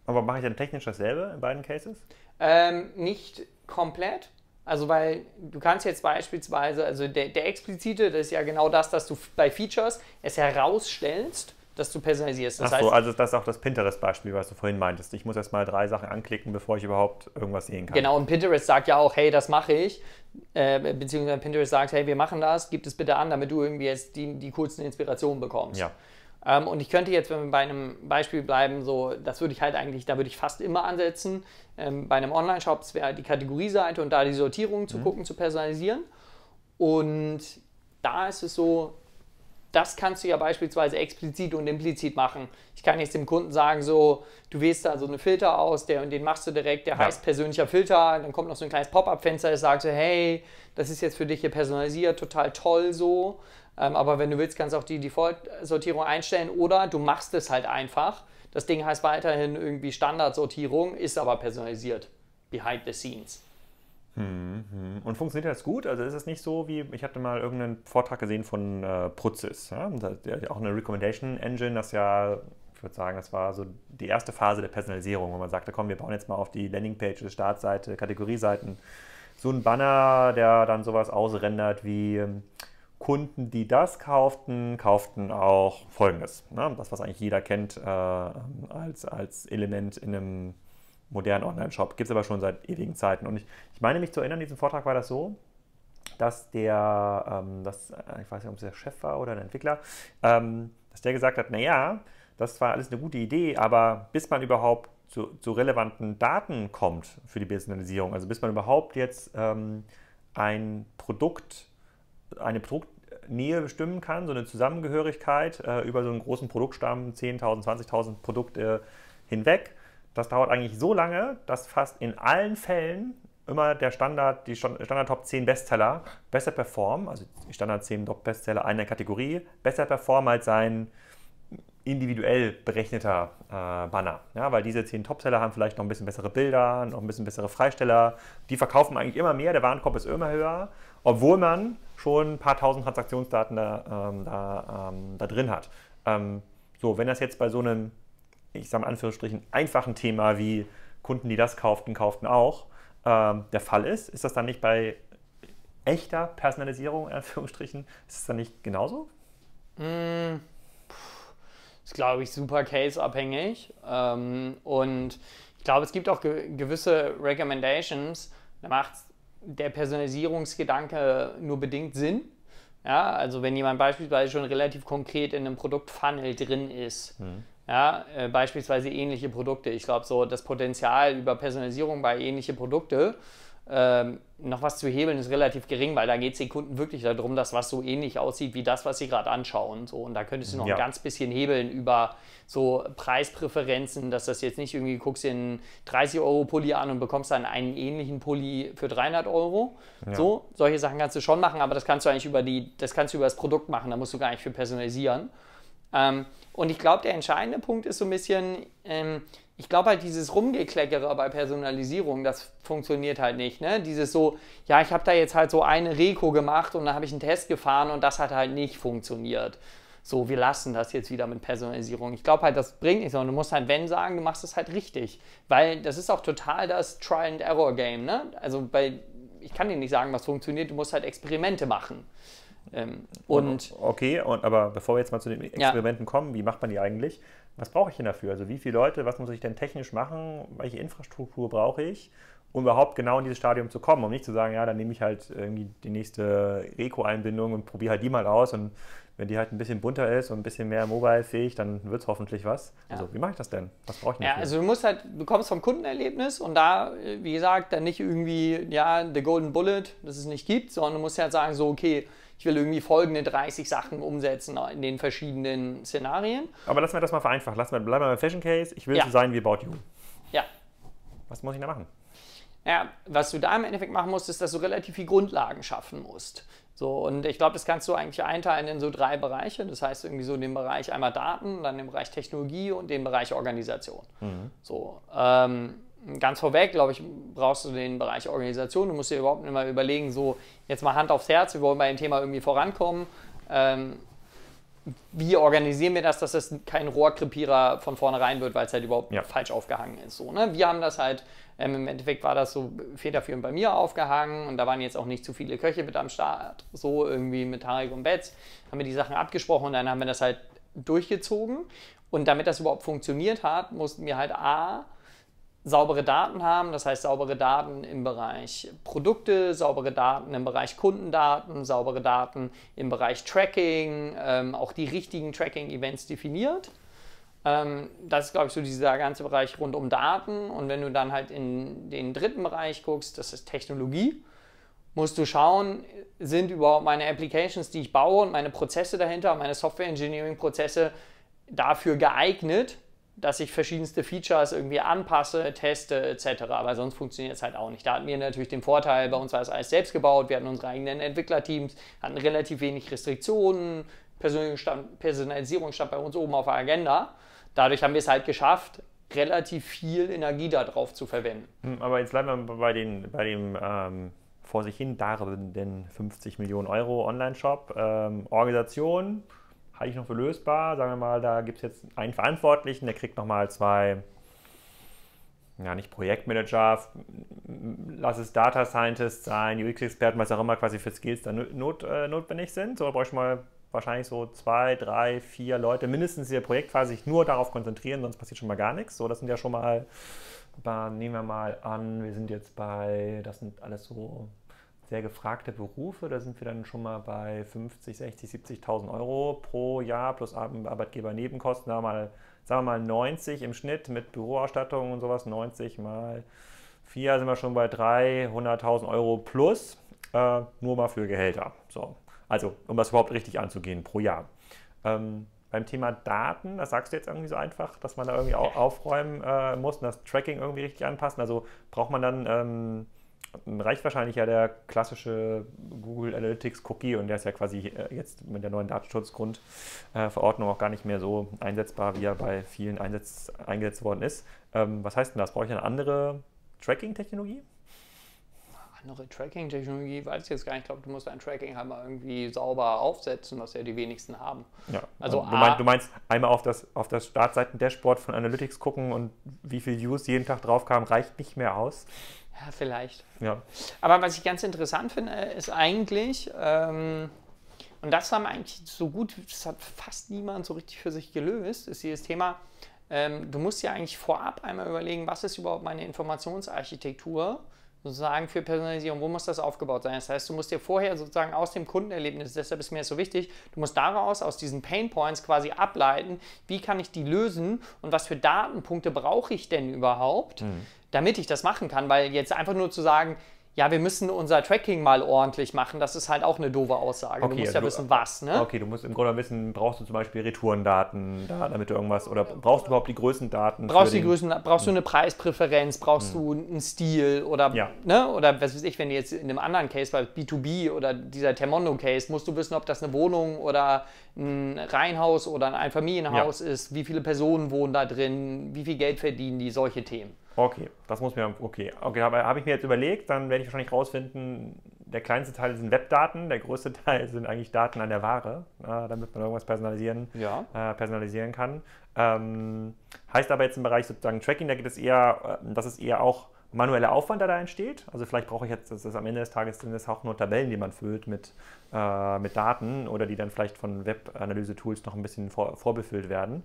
Aber mache ich dann technisch dasselbe in beiden Cases? Ähm, nicht komplett also weil du kannst jetzt beispielsweise, also der, der explizite, das ist ja genau das, dass du bei Features es herausstellst, dass du personalisierst. Das also das ist auch das Pinterest-Beispiel, was du vorhin meintest. Ich muss erst mal drei Sachen anklicken, bevor ich überhaupt irgendwas sehen kann. Genau, und Pinterest sagt ja auch, hey, das mache ich. Äh, beziehungsweise Pinterest sagt, hey, wir machen das, gib es bitte an, damit du irgendwie jetzt die, die kurzen Inspirationen bekommst. Ja. Ähm, und ich könnte jetzt, wenn wir bei einem Beispiel bleiben, so, das würde ich halt eigentlich, da würde ich fast immer ansetzen. Ähm, bei einem Online-Shop wäre die Kategorieseite und da die Sortierung zu mhm. gucken, zu personalisieren. Und da ist es so, das kannst du ja beispielsweise explizit und implizit machen. Ich kann jetzt dem Kunden sagen, so, du wählst da so einen Filter aus, der, und den machst du direkt, der ja. heißt persönlicher Filter, dann kommt noch so ein kleines Pop-up-Fenster, das sagt so, hey, das ist jetzt für dich hier personalisiert, total toll so. Ähm, aber wenn du willst, kannst du auch die Default-Sortierung einstellen oder du machst es halt einfach. Das Ding heißt weiterhin irgendwie Standardsortierung, ist aber personalisiert, behind the scenes. Mhm, mhm. Und funktioniert das gut? Also ist es nicht so wie, ich hatte mal irgendeinen Vortrag gesehen von äh, Prozis, ja? auch eine Recommendation Engine, das ja, ich würde sagen, das war so die erste Phase der Personalisierung, wo man sagte, komm, wir bauen jetzt mal auf die Landingpage, Startseite, Kategorieseiten so ein Banner, der dann sowas ausrendert wie ähm, Kunden, die das kauften, kauften auch Folgendes. Ne? Das, was eigentlich jeder kennt äh, als, als Element in einem modernen Online-Shop. Gibt es aber schon seit ewigen Zeiten. Und ich, ich meine mich zu erinnern, in diesem Vortrag war das so, dass der, ähm, dass, äh, ich weiß nicht, ob es der Chef war oder ein Entwickler, ähm, dass der gesagt hat, naja, das war alles eine gute Idee, aber bis man überhaupt zu, zu relevanten Daten kommt für die Personalisierung, also bis man überhaupt jetzt ähm, ein Produkt, eine Produktnähe bestimmen kann, so eine Zusammengehörigkeit äh, über so einen großen Produktstamm, 10.000, 20.000 Produkte hinweg, das dauert eigentlich so lange, dass fast in allen Fällen immer der Standard, die Standard Top 10 Bestseller besser performen, also die Standard 10 Top Bestseller einer Kategorie, besser performen als sein individuell berechneter äh, Banner. Ja, weil diese 10 Topseller haben vielleicht noch ein bisschen bessere Bilder, noch ein bisschen bessere Freisteller. Die verkaufen eigentlich immer mehr, der Warenkorb ist immer höher, obwohl man schon ein paar tausend Transaktionsdaten da, ähm, da, ähm, da drin hat. Ähm, so, wenn das jetzt bei so einem ich sage in Anführungsstrichen, einfachen Thema wie Kunden, die das kauften, kauften auch, ähm, der Fall ist, ist das dann nicht bei echter Personalisierung, in Anführungsstrichen, ist es dann nicht genauso? Mm, ist, glaube ich, super case-abhängig. Ähm, und ich glaube, es gibt auch ge gewisse Recommendations, da macht der Personalisierungsgedanke nur bedingt Sinn. Ja, also wenn jemand beispielsweise schon relativ konkret in einem Produktfunnel drin ist, mhm. Ja, äh, beispielsweise ähnliche Produkte. Ich glaube, so das Potenzial über Personalisierung bei ähnliche Produkte ähm, noch was zu hebeln ist relativ gering, weil da geht es den Kunden wirklich darum, dass was so ähnlich aussieht wie das, was sie gerade anschauen. So, und da könntest du noch ja. ein ganz bisschen hebeln über so Preispräferenzen, dass das jetzt nicht irgendwie guckst dir einen 30 Euro Pulli an und bekommst dann einen ähnlichen Pulli für 300 Euro. Ja. So, solche Sachen kannst du schon machen, aber das kannst du eigentlich über die, das kannst du über das Produkt machen. Da musst du gar nicht für personalisieren. Ähm, und ich glaube, der entscheidende Punkt ist so ein bisschen, ähm, ich glaube halt dieses Rumgekleckere bei Personalisierung, das funktioniert halt nicht. Ne? Dieses so, ja, ich habe da jetzt halt so eine Reko gemacht und dann habe ich einen Test gefahren und das hat halt nicht funktioniert. So, wir lassen das jetzt wieder mit Personalisierung. Ich glaube halt, das bringt nichts, sondern du musst halt, wenn sagen, du machst es halt richtig. Weil das ist auch total das Trial-and-Error-Game. Ne? Also bei, ich kann dir nicht sagen, was funktioniert, du musst halt Experimente machen. Ähm, und okay, und, aber bevor wir jetzt mal zu den Experimenten ja. kommen, wie macht man die eigentlich? Was brauche ich denn dafür? Also wie viele Leute, was muss ich denn technisch machen? Welche Infrastruktur brauche ich? um überhaupt genau in dieses Stadium zu kommen, um nicht zu sagen, ja, dann nehme ich halt irgendwie die nächste Eco-Einbindung und probiere halt die mal aus und wenn die halt ein bisschen bunter ist und ein bisschen mehr mobile-fähig, dann wird es hoffentlich was. Ja. Also wie mache ich das denn? Was brauche ich denn? Ja, für? also du musst halt, du kommst vom Kundenerlebnis und da, äh, wie gesagt, dann nicht irgendwie, ja, the golden bullet, das es nicht gibt, sondern du musst halt sagen, so, okay, ich will irgendwie folgende 30 Sachen umsetzen in den verschiedenen Szenarien. Aber lass mir das mal vereinfachen. Lass mal, bleib mal beim Fashion Case. Ich will ja. so sein wie About You. Ja. Was muss ich da machen? Ja, was du da im Endeffekt machen musst, ist, dass du relativ viel Grundlagen schaffen musst. So, und ich glaube, das kannst du eigentlich einteilen in so drei Bereiche. Das heißt, irgendwie so den Bereich einmal Daten, dann den Bereich Technologie und den Bereich Organisation. Mhm. So, ähm, ganz vorweg, glaube ich, brauchst du den Bereich Organisation. Du musst dir überhaupt immer überlegen, so jetzt mal Hand aufs Herz, wir wollen bei dem Thema irgendwie vorankommen. Ähm, wie organisieren wir das, dass das kein Rohrkrepierer von vornherein wird, weil es halt überhaupt ja. falsch aufgehangen ist. So, ne? Wir haben das halt, ähm, im Endeffekt war das so federführend bei mir aufgehangen und da waren jetzt auch nicht zu viele Köche mit am Start, so irgendwie mit Tarek und Betz, haben wir die Sachen abgesprochen und dann haben wir das halt durchgezogen. Und damit das überhaupt funktioniert hat, mussten wir halt A, saubere Daten haben, das heißt saubere Daten im Bereich Produkte, saubere Daten im Bereich Kundendaten, saubere Daten im Bereich Tracking, ähm, auch die richtigen Tracking-Events definiert. Ähm, das ist, glaube ich, so dieser ganze Bereich rund um Daten. Und wenn du dann halt in den dritten Bereich guckst, das ist Technologie, musst du schauen, sind überhaupt meine Applications, die ich baue und meine Prozesse dahinter, meine Software-Engineering-Prozesse dafür geeignet, dass ich verschiedenste Features irgendwie anpasse, teste etc. Aber sonst funktioniert es halt auch nicht. Da hatten wir natürlich den Vorteil, bei uns war es alles selbst gebaut, wir hatten unsere eigenen Entwicklerteams, hatten relativ wenig Restriktionen, Personalisierung stand bei uns oben auf der Agenda. Dadurch haben wir es halt geschafft, relativ viel Energie darauf zu verwenden. Hm, aber jetzt bleiben wir bei, den, bei dem ähm, vor sich hin darbenden 50 Millionen Euro Online-Shop. Ähm, Organisation, halte ich noch für lösbar. Sagen wir mal, da gibt es jetzt einen Verantwortlichen, der kriegt nochmal zwei, ja nicht Projektmanager, lass es Data Scientist sein, UX-Experten, was auch immer quasi für Skills dann not, äh, notwendig sind. So da brauche ich mal wahrscheinlich so zwei, drei, vier Leute mindestens in der Projektphase sich nur darauf konzentrieren, sonst passiert schon mal gar nichts. So, das sind ja schon mal, nehmen wir mal an, wir sind jetzt bei, das sind alles so sehr gefragte Berufe. Da sind wir dann schon mal bei 50, 60, 70.000 Euro pro Jahr plus Arbeitgebernebenkosten. Da mal, sagen wir mal 90 im Schnitt mit Büroausstattung und sowas. 90 mal 4 sind wir schon bei 300.000 Euro plus. Äh, nur mal für Gehälter. So. Also, um das überhaupt richtig anzugehen pro Jahr. Ähm, beim Thema Daten, das sagst du jetzt irgendwie so einfach, dass man da irgendwie aufräumen äh, muss und das Tracking irgendwie richtig anpassen. Also braucht man dann ähm, reicht wahrscheinlich ja der klassische Google Analytics Cookie und der ist ja quasi äh, jetzt mit der neuen Datenschutzgrundverordnung äh, auch gar nicht mehr so einsetzbar, wie er bei vielen Einsatz, eingesetzt worden ist. Ähm, was heißt denn das? Brauche ich eine andere Tracking-Technologie? Andere Tracking-Technologie weiß ich jetzt gar nicht. Ich glaube, du musst dein Tracking einmal irgendwie sauber aufsetzen, was ja die wenigsten haben. Ja, also du, meinst, du meinst einmal auf das, auf das Startseiten-Dashboard von Analytics gucken und wie viele Views jeden Tag drauf kamen, reicht nicht mehr aus? Ja, vielleicht. Ja. Aber was ich ganz interessant finde, äh, ist eigentlich, ähm, und das haben eigentlich so gut, das hat fast niemand so richtig für sich gelöst, ist dieses Thema, ähm, du musst ja eigentlich vorab einmal überlegen, was ist überhaupt meine Informationsarchitektur sozusagen für Personalisierung, wo muss das aufgebaut sein? Das heißt, du musst dir vorher sozusagen aus dem Kundenerlebnis, deshalb ist mir das so wichtig, du musst daraus, aus diesen Pain Points quasi ableiten, wie kann ich die lösen und was für Datenpunkte brauche ich denn überhaupt, mhm. damit ich das machen kann, weil jetzt einfach nur zu sagen, ja, wir müssen unser Tracking mal ordentlich machen, das ist halt auch eine doofe Aussage. Okay, du musst also ja du, wissen, was, ne? Okay, du musst im Grunde wissen, brauchst du zum Beispiel Retourendaten, da, damit du irgendwas, oder brauchst du überhaupt die Größendaten? Brauchst, die Größen, brauchst du eine hm. Preispräferenz, brauchst hm. du einen Stil oder, ja. ne? oder was weiß ich, wenn du jetzt in einem anderen Case, bei B2B oder dieser Termondo-Case, musst du wissen, ob das eine Wohnung oder ein Reihenhaus oder ein Einfamilienhaus ja. ist, wie viele Personen wohnen da drin, wie viel Geld verdienen die, solche Themen. Okay, das muss mir, okay. Okay, aber habe ich mir jetzt überlegt, dann werde ich wahrscheinlich rausfinden, der kleinste Teil sind Webdaten, der größte Teil sind eigentlich Daten an der Ware, äh, damit man irgendwas personalisieren, ja. äh, personalisieren kann. Ähm, heißt aber jetzt im Bereich sozusagen Tracking, da geht es eher, äh, das ist eher auch manueller Aufwand, der da entsteht. Also vielleicht brauche ich jetzt, das ist am Ende des Tages sind das auch nur Tabellen, die man füllt mit, äh, mit Daten oder die dann vielleicht von Web-Analyse-Tools noch ein bisschen vor, vorbefüllt werden.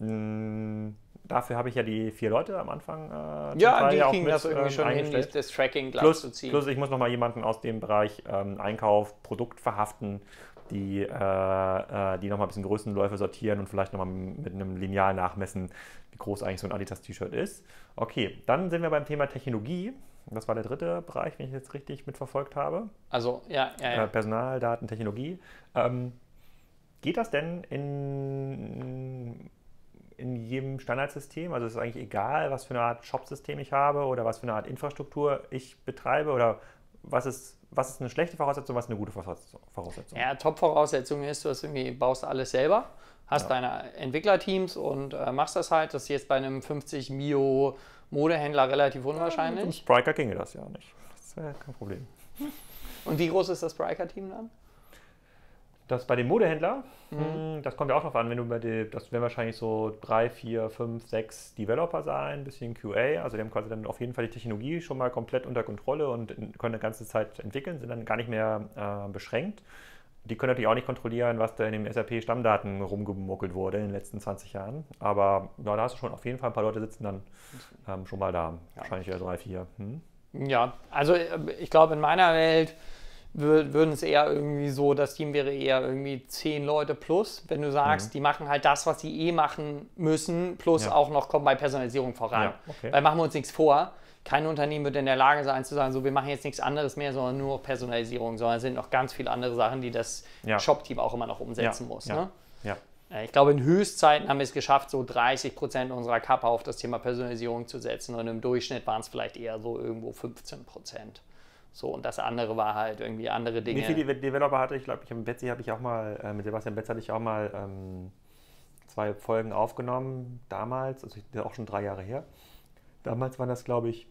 Hm, dafür habe ich ja die vier Leute am Anfang. Äh, ja, die ja kriegen das irgendwie ähm, schon hin, das Tracking gleich plus, zu ziehen. Plus ich muss nochmal jemanden aus dem Bereich ähm, Einkauf, Produkt verhaften, die, äh, äh die nochmal ein bisschen Größenläufe sortieren und vielleicht nochmal mit einem Lineal nachmessen, wie groß eigentlich so ein Adidas-T-Shirt ist. Okay, dann sind wir beim Thema Technologie. Das war der dritte Bereich, wenn ich jetzt richtig mitverfolgt habe. Also, ja, ja, ja. Äh, Personal, Daten, Technologie. Ähm, geht das denn in in jedem Standardsystem. Also es ist eigentlich egal, was für eine Art Shop-System ich habe oder was für eine Art Infrastruktur ich betreibe oder was ist, was ist eine schlechte Voraussetzung, was ist eine gute Voraussetzung. Ja, Top-Voraussetzung ist, du hast irgendwie, baust alles selber, hast ja. deine Entwicklerteams und äh, machst das halt. Das ist jetzt bei einem 50 Mio Modehändler relativ unwahrscheinlich. Ja, mit Spriker ginge das ja nicht. Das wäre kein Problem. Und wie groß ist das Spriker-Team dann? das bei dem Modehändler, mhm. Hm, das kommt ja auch noch an, wenn du bei dir, das werden wahrscheinlich so drei, vier, fünf, sechs Developer sein, bisschen QA, also die haben quasi dann auf jeden Fall die Technologie schon mal komplett unter Kontrolle und können eine ganze Zeit entwickeln, sind dann gar nicht mehr äh, beschränkt. Die können natürlich auch nicht kontrollieren, was da in den SAP-Stammdaten rumgemuckelt wurde in den letzten 20 Jahren. Aber ja, da hast du schon auf jeden Fall ein paar Leute sitzen dann ähm, schon mal da. Ja. Wahrscheinlich ja drei, vier. Hm? Ja, also äh, ich glaube in meiner Welt würden es eher irgendwie so, das Team wäre eher irgendwie zehn Leute plus, wenn du sagst, mhm. die machen halt das, was sie eh machen müssen, plus ja. auch noch kommen bei Personalisierung voran. Ja, okay. Weil machen wir uns nichts vor, kein Unternehmen wird in der Lage sein zu sagen, so wir machen jetzt nichts anderes mehr, sondern nur Personalisierung, sondern es sind noch ganz viele andere Sachen, die das ja. Shop-Team auch immer noch umsetzen muss. Ne? Ich glaube, in Höchstzeiten haben wir es geschafft, so 30 Prozent unserer Kappe auf das Thema Personalisierung zu setzen und im Durchschnitt waren es vielleicht eher so irgendwo 15 Prozent. So, und das andere war halt irgendwie andere Dinge. Wie viele Developer hatte ich? ich glaube, ich mit Betsy habe ich auch mal, äh, mit Sebastian Betz hatte ich auch mal ähm, zwei Folgen aufgenommen, damals, also auch schon drei Jahre her. Damals waren das, glaube ich,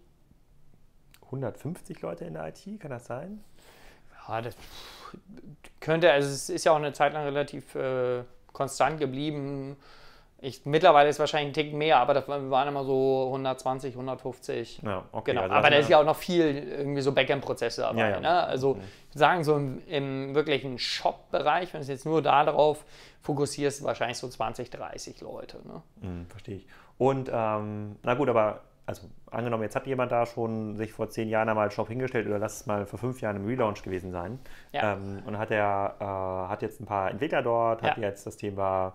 150 Leute in der IT, kann das sein? Ja, das könnte, also es ist ja auch eine Zeit lang relativ äh, konstant geblieben. Ich, mittlerweile ist wahrscheinlich ein Tick mehr, aber das waren immer so 120, 150. Ja, okay, genau. Also aber da ist ja auch noch viel irgendwie so Backend-Prozesse dabei. Ja, ja. Ne? Also mhm. ich sagen, so im, im wirklichen Shop-Bereich, wenn du jetzt nur darauf fokussierst, wahrscheinlich so 20, 30 Leute. Ne? Mhm, verstehe ich. Und ähm, na gut, aber also angenommen, jetzt hat jemand da schon sich vor zehn Jahren einmal einen Shop hingestellt oder lass es mal vor fünf Jahren im Relaunch gewesen sein. Ja. Ähm, und hat er äh, hat jetzt ein paar Entwickler dort, hat jetzt das Thema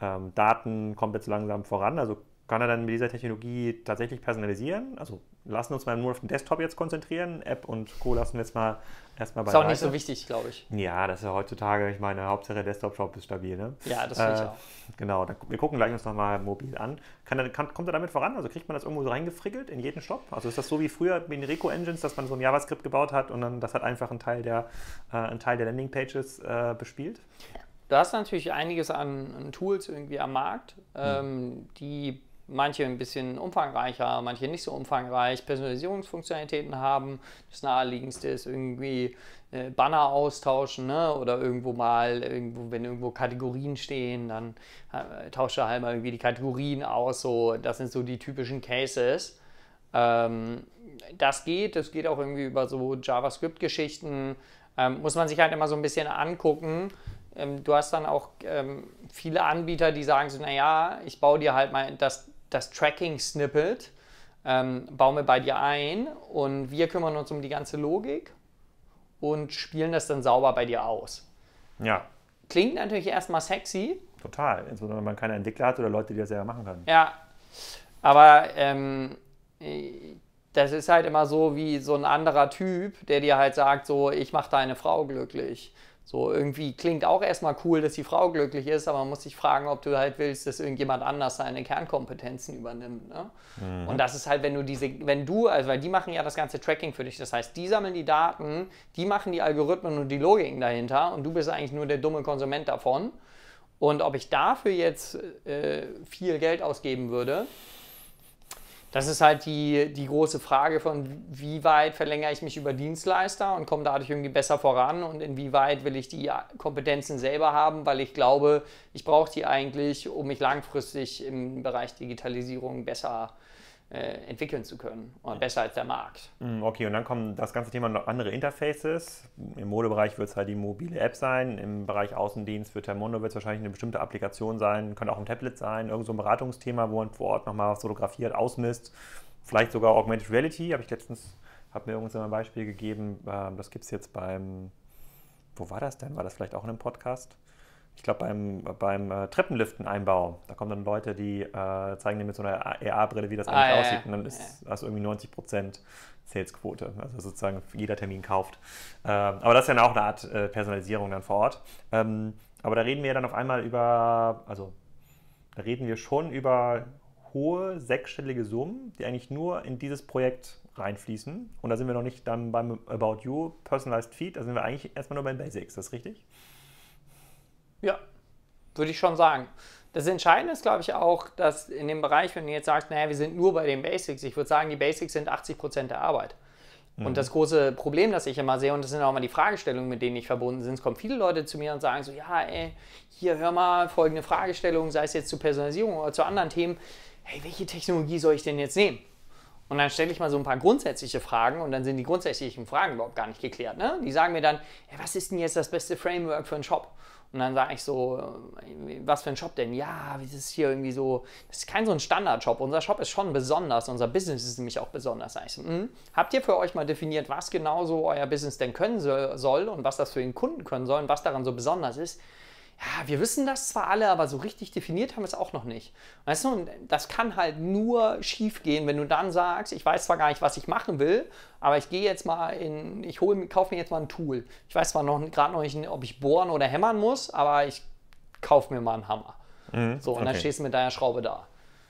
ähm, Daten kommt jetzt langsam voran, also kann er dann mit dieser Technologie tatsächlich personalisieren? Also lassen uns mal nur auf den Desktop jetzt konzentrieren. App und Co. lassen wir jetzt mal erstmal bei. Ist auch nicht so wichtig, glaube ich. Ja, das ist ja heutzutage, ich meine, Hauptsache der Desktop-Shop ist stabil, ne? Ja, das finde äh, ich auch. Genau, dann, wir gucken gleich uns nochmal mobil an. Kann, kann, kommt er damit voran? Also kriegt man das irgendwo so reingefrickelt in jeden Shop? Also ist das so wie früher mit den Reco-Engines, dass man so ein JavaScript gebaut hat und dann das hat einfach einen Teil der, äh, einen Teil der Landing-Pages äh, bespielt? Du hast natürlich einiges an, an Tools irgendwie am Markt, hm. ähm, die manche ein bisschen umfangreicher, manche nicht so umfangreich, Personalisierungsfunktionalitäten haben. Das naheliegendste ist irgendwie äh, Banner austauschen ne? oder irgendwo mal, irgendwo, wenn irgendwo Kategorien stehen, dann äh, tauscht er halt mal irgendwie die Kategorien aus. So, das sind so die typischen Cases. Ähm, das geht, das geht auch irgendwie über so JavaScript-Geschichten. Ähm, muss man sich halt immer so ein bisschen angucken ähm, du hast dann auch ähm, viele Anbieter, die sagen so, naja, ich baue dir halt mal das, das Tracking-Snippet, ähm, baue mir bei dir ein und wir kümmern uns um die ganze Logik und spielen das dann sauber bei dir aus. Ja. Klingt natürlich erstmal sexy. Total, insbesondere wenn man keine Entwickler hat oder Leute, die das selber machen können. Ja, aber ähm, äh, das ist halt immer so wie so ein anderer Typ, der dir halt sagt, so, ich mache deine Frau glücklich. So irgendwie klingt auch erstmal cool, dass die Frau glücklich ist, aber man muss sich fragen, ob du halt willst, dass irgendjemand anders seine Kernkompetenzen übernimmt. Ne? Mhm. Und das ist halt, wenn du diese, wenn du, also weil die machen ja das ganze Tracking für dich. Das heißt, die sammeln die Daten, die machen die Algorithmen und die Logiken dahinter und du bist eigentlich nur der dumme Konsument davon. Und ob ich dafür jetzt äh, viel Geld ausgeben würde, das ist halt die, die große Frage von, wie weit verlängere ich mich über Dienstleister und komme dadurch irgendwie besser voran und inwieweit will ich die Kompetenzen selber haben, weil ich glaube, ich brauche die eigentlich, um mich langfristig im Bereich Digitalisierung besser zu äh, entwickeln zu können oder besser als der Markt. Mm, okay, und dann kommen das ganze Thema noch andere Interfaces. Im Modebereich wird es halt die mobile App sein, im Bereich Außendienst für Termondo wird es wahrscheinlich eine bestimmte Applikation sein, könnte auch ein Tablet sein, irgend so ein Beratungsthema, wo man vor Ort nochmal was fotografiert, ausmisst, vielleicht sogar Augmented Reality, habe ich letztens, habe mir irgendwann mal ein Beispiel gegeben, ähm, das gibt es jetzt beim, wo war das denn? War das vielleicht auch in einem Podcast? ich glaube, beim, beim äh, Treppenliften-Einbau, da kommen dann Leute, die äh, zeigen dir mit so einer AR-Brille, wie das ah, eigentlich ah, aussieht. Ja, und dann ist ja. hast du irgendwie 90 Salesquote, also sozusagen jeder Termin kauft. Ähm, aber das ist ja auch eine Art äh, Personalisierung dann vor Ort. Ähm, aber da reden wir dann auf einmal über, also da reden wir schon über hohe sechsstellige Summen, die eigentlich nur in dieses Projekt reinfließen. Und da sind wir noch nicht dann beim About You Personalized Feed, da sind wir eigentlich erstmal nur beim Basics, das ist richtig? Ja, würde ich schon sagen. Das Entscheidende ist, glaube ich, auch, dass in dem Bereich, wenn du jetzt sagst, naja, wir sind nur bei den Basics, ich würde sagen, die Basics sind 80 Prozent der Arbeit. Mhm. Und das große Problem, das ich immer sehe, und das sind auch mal die Fragestellungen, mit denen ich verbunden bin, es kommen viele Leute zu mir und sagen so, ja, ey, hier hör mal folgende Fragestellung, sei es jetzt zu Personalisierung oder zu anderen Themen, hey, welche Technologie soll ich denn jetzt nehmen? Und dann stelle ich mal so ein paar grundsätzliche Fragen und dann sind die grundsätzlichen Fragen überhaupt gar nicht geklärt. Ne? Die sagen mir dann, ja, was ist denn jetzt das beste Framework für einen Shop? Und dann sage ich so, äh, was für ein Shop denn? Ja, wie ist hier irgendwie so, das ist kein so ein Standard-Shop. Unser Shop ist schon besonders, unser Business ist nämlich auch besonders. Sag ich so, mh, hm, habt ihr für euch mal definiert, was genau so euer Business denn können soll und was das für den Kunden können soll und was daran so besonders ist? ja, wir wissen das zwar alle, aber so richtig definiert haben wir es auch noch nicht. Weißt du, das kann halt nur schief gehen, wenn du dann sagst, ich weiß zwar gar nicht, was ich machen will, aber ich gehe jetzt mal in, ich hole, kaufe mir jetzt mal ein Tool. Ich weiß zwar noch gerade noch nicht, ob ich bohren oder hämmern muss, aber ich kaufe mir mal einen Hammer. Mhm, so, und okay. dann stehst du mit deiner Schraube da.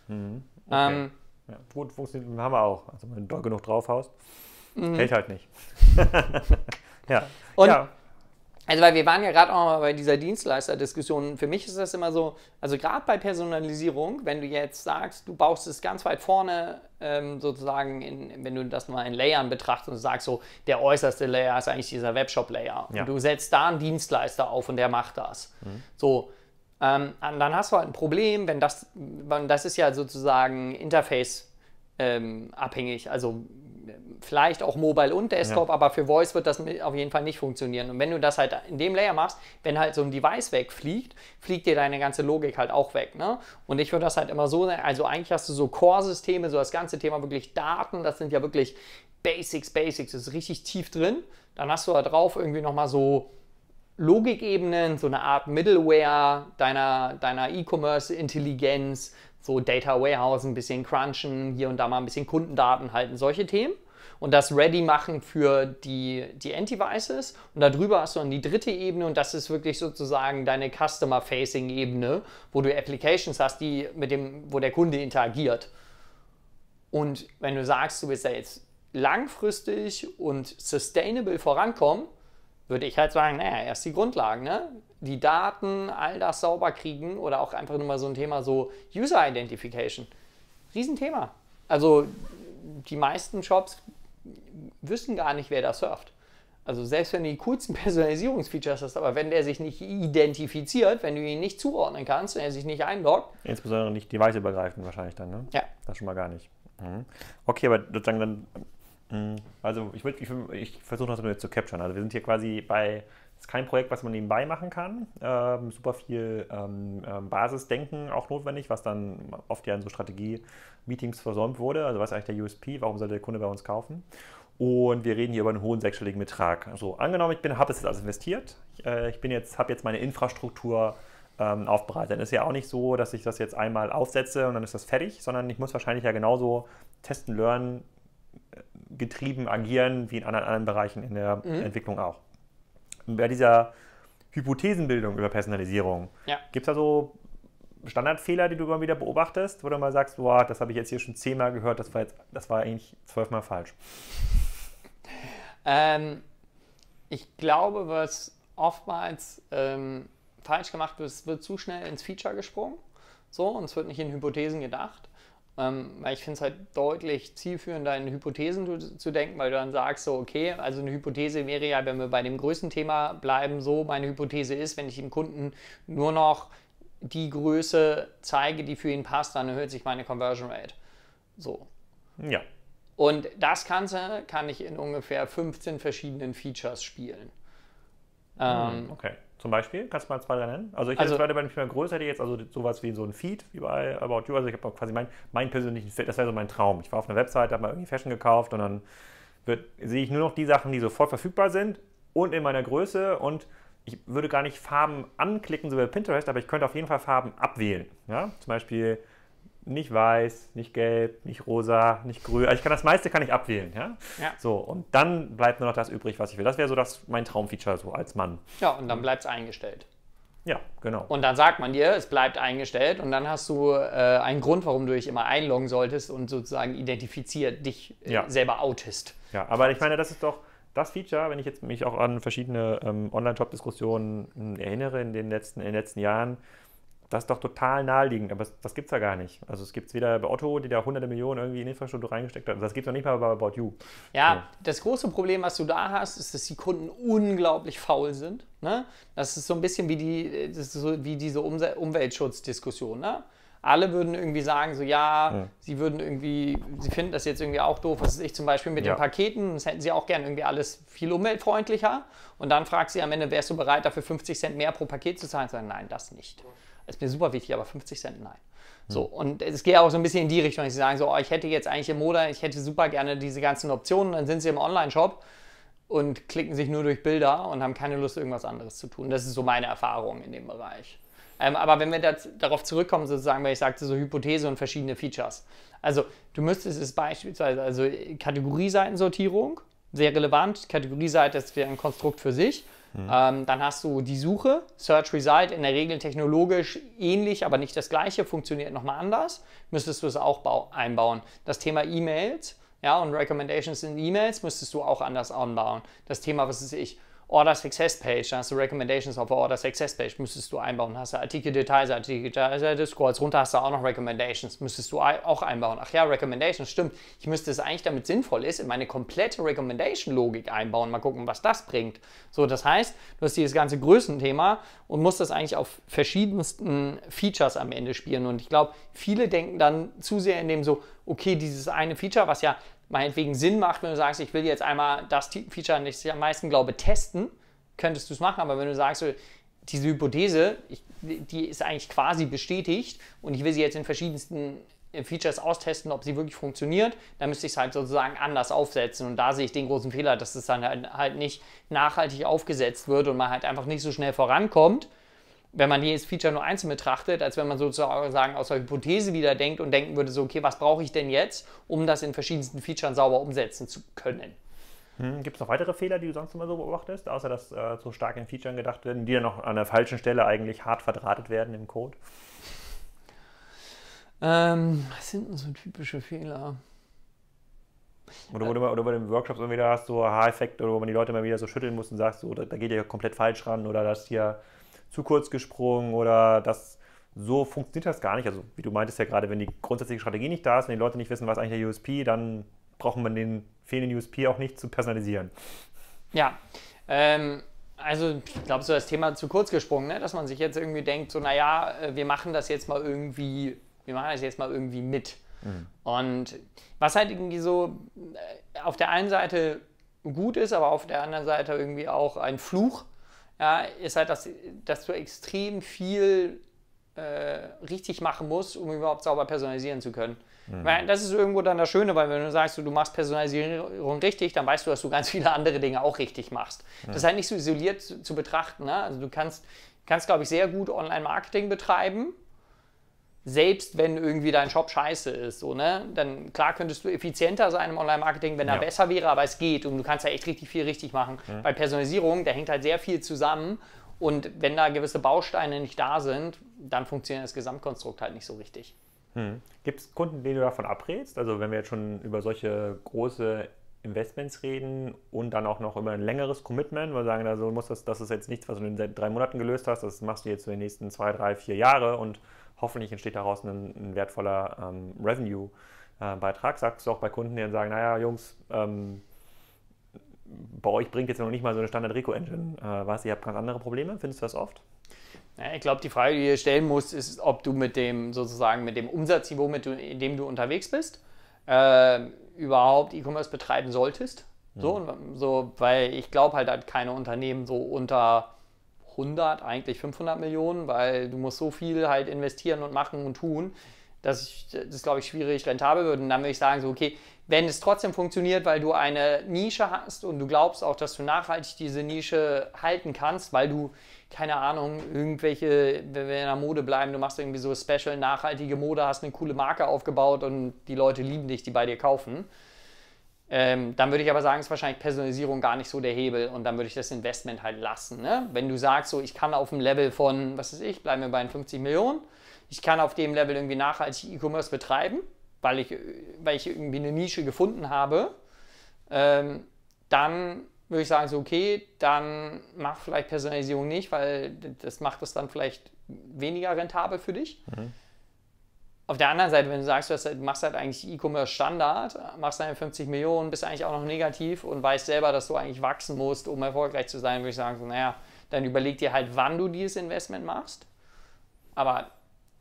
Mhm, okay. ähm, ja, gut, funktioniert mit dem Hammer auch. Also wenn du doll genug draufhaust, mhm. hält halt nicht. ja. Und ja. Also, weil wir waren ja gerade auch mal bei dieser Dienstleister-Diskussion. Für mich ist das immer so, also gerade bei Personalisierung, wenn du jetzt sagst, du baust es ganz weit vorne ähm, sozusagen, in, wenn du das mal in Layern betrachtest und sagst so, der äußerste Layer ist eigentlich dieser Webshop-Layer. Ja. Und du setzt da einen Dienstleister auf und der macht das. Mhm. So, ähm, dann hast du halt ein Problem, wenn das, wenn das ist ja sozusagen Interface ähm, abhängig. Also vielleicht auch Mobile und Desktop, ja. aber für Voice wird das auf jeden Fall nicht funktionieren. Und wenn du das halt in dem Layer machst, wenn halt so ein Device wegfliegt, fliegt dir deine ganze Logik halt auch weg. Ne? Und ich würde das halt immer so, ne, also eigentlich hast du so Core-Systeme, so das ganze Thema wirklich Daten, das sind ja wirklich Basics, Basics, das ist richtig tief drin. Dann hast du da drauf irgendwie nochmal so Logikebenen, so eine Art Middleware deiner, deiner E-Commerce-Intelligenz, so Data Warehouse, ein bisschen crunchen, hier und da mal ein bisschen Kundendaten halten, solche Themen. Und das ready machen für die, die End-Devices. Und darüber hast du dann die dritte Ebene und das ist wirklich sozusagen deine Customer-Facing-Ebene, wo du Applications hast, die mit dem, wo der Kunde interagiert. Und wenn du sagst, du willst da jetzt langfristig und sustainable vorankommen, würde ich halt sagen, naja, erst die Grundlagen. Ne? die Daten, all das sauber kriegen oder auch einfach nur mal so ein Thema so User Identification. Riesenthema. Also die meisten Shops wissen gar nicht, wer da surft. Also selbst wenn du die coolsten Personalisierungsfeatures hast, aber wenn der sich nicht identifiziert, wenn du ihn nicht zuordnen kannst, wenn er sich nicht einloggt. Insbesondere nicht deviceübergreifend wahrscheinlich dann, ne? Ja. Das schon mal gar nicht. Mhm. Okay, aber sozusagen dann, mm, also ich, ich, ich versuche das mal zu capturen. Also wir sind hier quasi bei ist kein Projekt, was man nebenbei machen kann. Ähm, super viel ähm, ähm, Basisdenken auch notwendig, was dann oft ja in so Strategie-Meetings versäumt wurde. Also was ist eigentlich der USP? Warum sollte der Kunde bei uns kaufen? Und wir reden hier über einen hohen sechsstelligen Betrag. Also angenommen, ich habe es jetzt alles investiert. Ich, äh, ich jetzt, habe jetzt meine Infrastruktur ähm, aufbereitet. Dann ist ja auch nicht so, dass ich das jetzt einmal aufsetze und dann ist das fertig, sondern ich muss wahrscheinlich ja genauso testen, lernen, äh, getrieben agieren wie in anderen, anderen Bereichen in der mhm. Entwicklung auch bei dieser Hypothesenbildung über Personalisierung, ja. gibt es da so Standardfehler, die du immer wieder beobachtest, wo du mal sagst, boah, das habe ich jetzt hier schon zehnmal gehört, das war, jetzt, das war eigentlich zwölfmal falsch? Ähm, ich glaube, was oftmals ähm, falsch gemacht wird, es wird zu schnell ins Feature gesprungen so, und es wird nicht in Hypothesen gedacht. Ähm, weil ich finde es halt deutlich zielführender, in Hypothesen zu, denken, weil du dann sagst so, okay, also eine Hypothese wäre ja, wenn wir bei dem größten Thema bleiben, so, meine Hypothese ist, wenn ich dem Kunden nur noch die Größe zeige, die für ihn passt, dann erhöht sich meine Conversion Rate. So. Ja. Und das Ganze kann ich in ungefähr 15 verschiedenen Features spielen. Ähm, hm, okay. Zum Beispiel? Kannst du mal zwei, drei nennen? Also ich also, hätte bei dem größer, die jetzt also sowas wie so ein Feed, wie bei About You. Also ich habe quasi meinen mein persönlichen Feed, das wäre so mein Traum. Ich war auf einer Website, habe mal irgendwie Fashion gekauft und dann wird, sehe ich nur noch die Sachen, die sofort verfügbar sind und in meiner Größe und ich würde gar nicht Farben anklicken, so wie Pinterest, aber ich könnte auf jeden Fall Farben abwählen. Ja? Zum Beispiel nicht weiß, nicht gelb, nicht rosa, nicht grün. Also ich kann das meiste kann ich abwählen, ja? ja. So, und dann bleibt nur noch das übrig, was ich will. Das wäre so das, mein Traumfeature so als Mann. Ja, und dann bleibt es eingestellt. Ja, genau. Und dann sagt man dir, es bleibt eingestellt und dann hast du äh, einen Grund, warum du dich immer einloggen solltest und sozusagen identifiziert dich äh, ja. selber outest. Ja, aber ich meine, das ist doch das Feature, wenn ich jetzt mich auch an verschiedene ähm, Online-Shop-Diskussionen hm, erinnere in den letzten, in den letzten Jahren, das ist doch total naheliegend, aber das, gibt es ja gar nicht. Also es gibt es weder bei Otto, die da hunderte Millionen irgendwie in Infrastruktur reingesteckt hat, also das gibt es doch nicht mal bei About You. Ja, ja, das große Problem, was du da hast, ist, dass die Kunden unglaublich faul sind. Ne? Das ist so ein bisschen wie, die, das ist so wie diese um Umweltschutzdiskussion. Ne? Alle würden irgendwie sagen, so ja, ja, sie würden irgendwie, sie finden das jetzt irgendwie auch doof, was ich zum Beispiel mit ja. den Paketen, das hätten sie auch gerne irgendwie alles viel umweltfreundlicher. Und dann fragt sie am Ende, wärst du bereit, dafür 50 Cent mehr pro Paket zu zahlen? Sagen, nein, das nicht ist mir super wichtig, aber 50 Cent nein. Hm. So, und es geht auch so ein bisschen in die Richtung, dass sie sagen, so, oh, ich hätte jetzt eigentlich im Moda, ich hätte super gerne diese ganzen Optionen, dann sind sie im Online-Shop und klicken sich nur durch Bilder und haben keine Lust, irgendwas anderes zu tun. Das ist so meine Erfahrung in dem Bereich. Ähm, aber wenn wir das, darauf zurückkommen, sozusagen, weil ich sagte, so Hypothese und verschiedene Features. Also, du müsstest es beispielsweise, also Kategorieseitensortierung, sehr relevant. Kategorieseite ist ein Konstrukt für sich. Mhm. Ähm, dann hast du die Suche, Search Result, in der Regel technologisch ähnlich, aber nicht das gleiche, funktioniert nochmal anders. Müsstest du es auch einbauen. Das Thema E-Mails ja, und Recommendations in E-Mails müsstest du auch anders anbauen. Das Thema, was ist ich, Order Success Page, da hast du Recommendations auf der Order Success Page, müsstest du einbauen. Hast du Artikel, Details, Artikel, Details, scrollst runter, hast du auch noch Recommendations, müsstest du auch einbauen. Ach ja, Recommendations, stimmt. Ich müsste es eigentlich, damit sinnvoll ist, in meine komplette Recommendation-Logik einbauen. Mal gucken, was das bringt. So, das heißt, du hast dieses ganze Größenthema und musst das eigentlich auf verschiedensten Features am Ende spielen. Und ich glaube, viele denken dann zu sehr in dem so, okay, dieses eine Feature, was ja meinetwegen Sinn macht, wenn du sagst, ich will jetzt einmal das Feature, an das ich am meisten glaube, testen, könntest du es machen. Aber wenn du sagst, diese Hypothese, ich, die ist eigentlich quasi bestätigt und ich will sie jetzt in verschiedensten äh, Features austesten, ob sie wirklich funktioniert, dann müsste ich es halt sozusagen anders aufsetzen. Und da sehe ich den großen Fehler, dass es dann halt, halt nicht nachhaltig aufgesetzt wird und man halt einfach nicht so schnell vorankommt wenn man jedes Feature nur einzeln betrachtet, als wenn man sozusagen aus der Hypothese wieder denkt und denken würde, so, okay, was brauche ich denn jetzt, um das in verschiedensten Features sauber umsetzen zu können. Hm, Gibt es noch weitere Fehler, die du sonst immer so beobachtest, außer dass äh, so stark in Featuren gedacht werden, die dann noch an der falschen Stelle eigentlich hart verdrahtet werden im Code? Ähm, was sind denn so typische Fehler? Oder wo, du, oder wo du Workshops immer wieder hast, so Aha-Effekt, wo man die Leute mal wieder so schütteln muss und sagst, so, da, da geht ihr komplett falsch ran oder dass hier zu kurz gesprungen oder das so funktioniert das gar nicht. Also wie du meintest ja gerade, wenn die grundsätzliche Strategie nicht da ist wenn die Leute nicht wissen, was eigentlich der USP, dann braucht man den fehlenden USP auch nicht zu personalisieren. Ja, ähm, also ich glaube, so das Thema zu kurz gesprungen, ne? dass man sich jetzt irgendwie denkt, so naja, äh, wir machen das jetzt mal irgendwie, wir machen das jetzt mal irgendwie mit. Mhm. Und was halt irgendwie so äh, auf der einen Seite gut ist, aber auf der anderen Seite irgendwie auch ein Fluch, ja, ist halt, dass, dass du extrem viel äh, richtig machen musst, um überhaupt sauber personalisieren zu können. Mhm. Weil das ist irgendwo dann das Schöne, weil wenn du sagst, du machst Personalisierung richtig, dann weißt du, dass du ganz viele andere Dinge auch richtig machst. Mhm. Das ist halt nicht so isoliert zu, zu betrachten. Ne? Also du kannst, kannst glaube ich, sehr gut Online-Marketing betreiben, selbst wenn irgendwie dein Shop scheiße ist, so, ne? dann klar könntest du effizienter sein im Online-Marketing, wenn ja. er besser wäre, aber es geht und du kannst ja echt richtig viel richtig machen. Mhm. Bei Personalisierung, da hängt halt sehr viel zusammen und wenn da gewisse Bausteine nicht da sind, dann funktioniert das Gesamtkonstrukt halt nicht so richtig. Mhm. Gibt es Kunden, denen du davon abrätst? Also wenn wir jetzt schon über solche große Investments reden und dann auch noch über ein längeres Commitment, weil sagen, also muss das, das ist jetzt nichts, was du in drei Monaten gelöst hast, das machst du jetzt für die nächsten zwei, drei, vier Jahre und hoffentlich entsteht daraus ein, ein wertvoller ähm, Revenue-Beitrag. Äh, Sagst du auch bei Kunden, die dann sagen, naja, Jungs, ähm, bei euch bringt jetzt noch nicht mal so eine standard rico engine äh, was, ihr habt ganz andere Probleme, findest du das oft? ich glaube, die Frage, die du dir stellen musst, ist, ob du mit dem sozusagen mit dem Umsatzniveau, mit dem du unterwegs bist, äh, überhaupt E-Commerce betreiben solltest. So, mhm. so, weil ich glaube halt, dass keine Unternehmen so unter 100, eigentlich 500 Millionen, weil du musst so viel halt investieren und machen und tun, dass ich, das, glaube ich, schwierig rentabel wird. Und dann würde ich sagen, so, okay, wenn es trotzdem funktioniert, weil du eine Nische hast und du glaubst auch, dass du nachhaltig diese Nische halten kannst, weil du, keine Ahnung, irgendwelche, wenn wir in der Mode bleiben, du machst irgendwie so special nachhaltige Mode, hast eine coole Marke aufgebaut und die Leute lieben dich, die bei dir kaufen ähm, dann würde ich aber sagen, ist wahrscheinlich Personalisierung gar nicht so der Hebel und dann würde ich das Investment halt lassen. Ne? Wenn du sagst, so ich kann auf dem Level von, was weiß ich, bleiben wir bei 50 Millionen, ich kann auf dem Level irgendwie nachhaltig E-Commerce betreiben, weil ich, weil ich irgendwie eine Nische gefunden habe, ähm, dann würde ich sagen, so okay, dann mach vielleicht Personalisierung nicht, weil das macht es dann vielleicht weniger rentabel für dich. Mhm. Auf der anderen Seite, wenn du sagst, du halt, machst halt eigentlich E-Commerce Standard, machst deine 50 Millionen, bist eigentlich auch noch negativ und weißt selber, dass du eigentlich wachsen musst, um erfolgreich zu sein, würde ich sagen, so, naja, dann überleg dir halt, wann du dieses Investment machst. Aber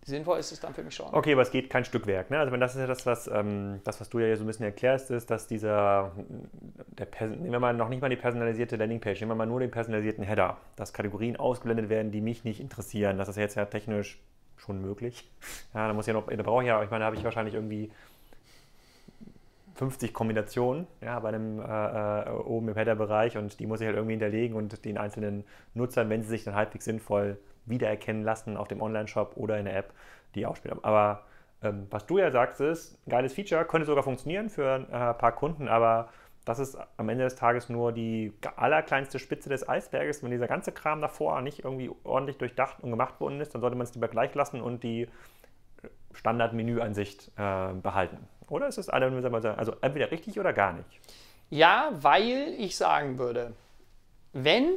sinnvoll ist es dann für mich schon. Okay, aber es geht kein Stückwerk. Ne? Also wenn das ist ja das, was ähm, das, was du ja so ein bisschen erklärst, ist, dass dieser, der nehmen wir mal noch nicht mal die personalisierte Landingpage, nehmen wir mal nur den personalisierten Header, dass Kategorien ausgeblendet werden, die mich nicht interessieren. Das ist jetzt ja technisch schon möglich. Ja, da muss ich noch, da brauche ich ja, ich meine, da habe ich wahrscheinlich irgendwie 50 Kombinationen ja, bei einem äh, äh, oben im Header-Bereich und die muss ich halt irgendwie hinterlegen und den einzelnen Nutzern, wenn sie sich dann halbwegs sinnvoll wiedererkennen lassen auf dem Online-Shop oder in der App, die auch später. Aber ähm, was du ja sagst, ist, geiles Feature, könnte sogar funktionieren für äh, ein äh, paar Kunden, aber das ist am Ende des Tages nur die allerkleinste Spitze des Eisberges. Wenn dieser ganze Kram davor nicht irgendwie ordentlich durchdacht und gemacht worden ist, dann sollte man es lieber gleich lassen und die Standardmenüansicht äh, behalten. Oder ist es alle, also entweder richtig oder gar nicht? Ja, weil ich sagen würde, wenn,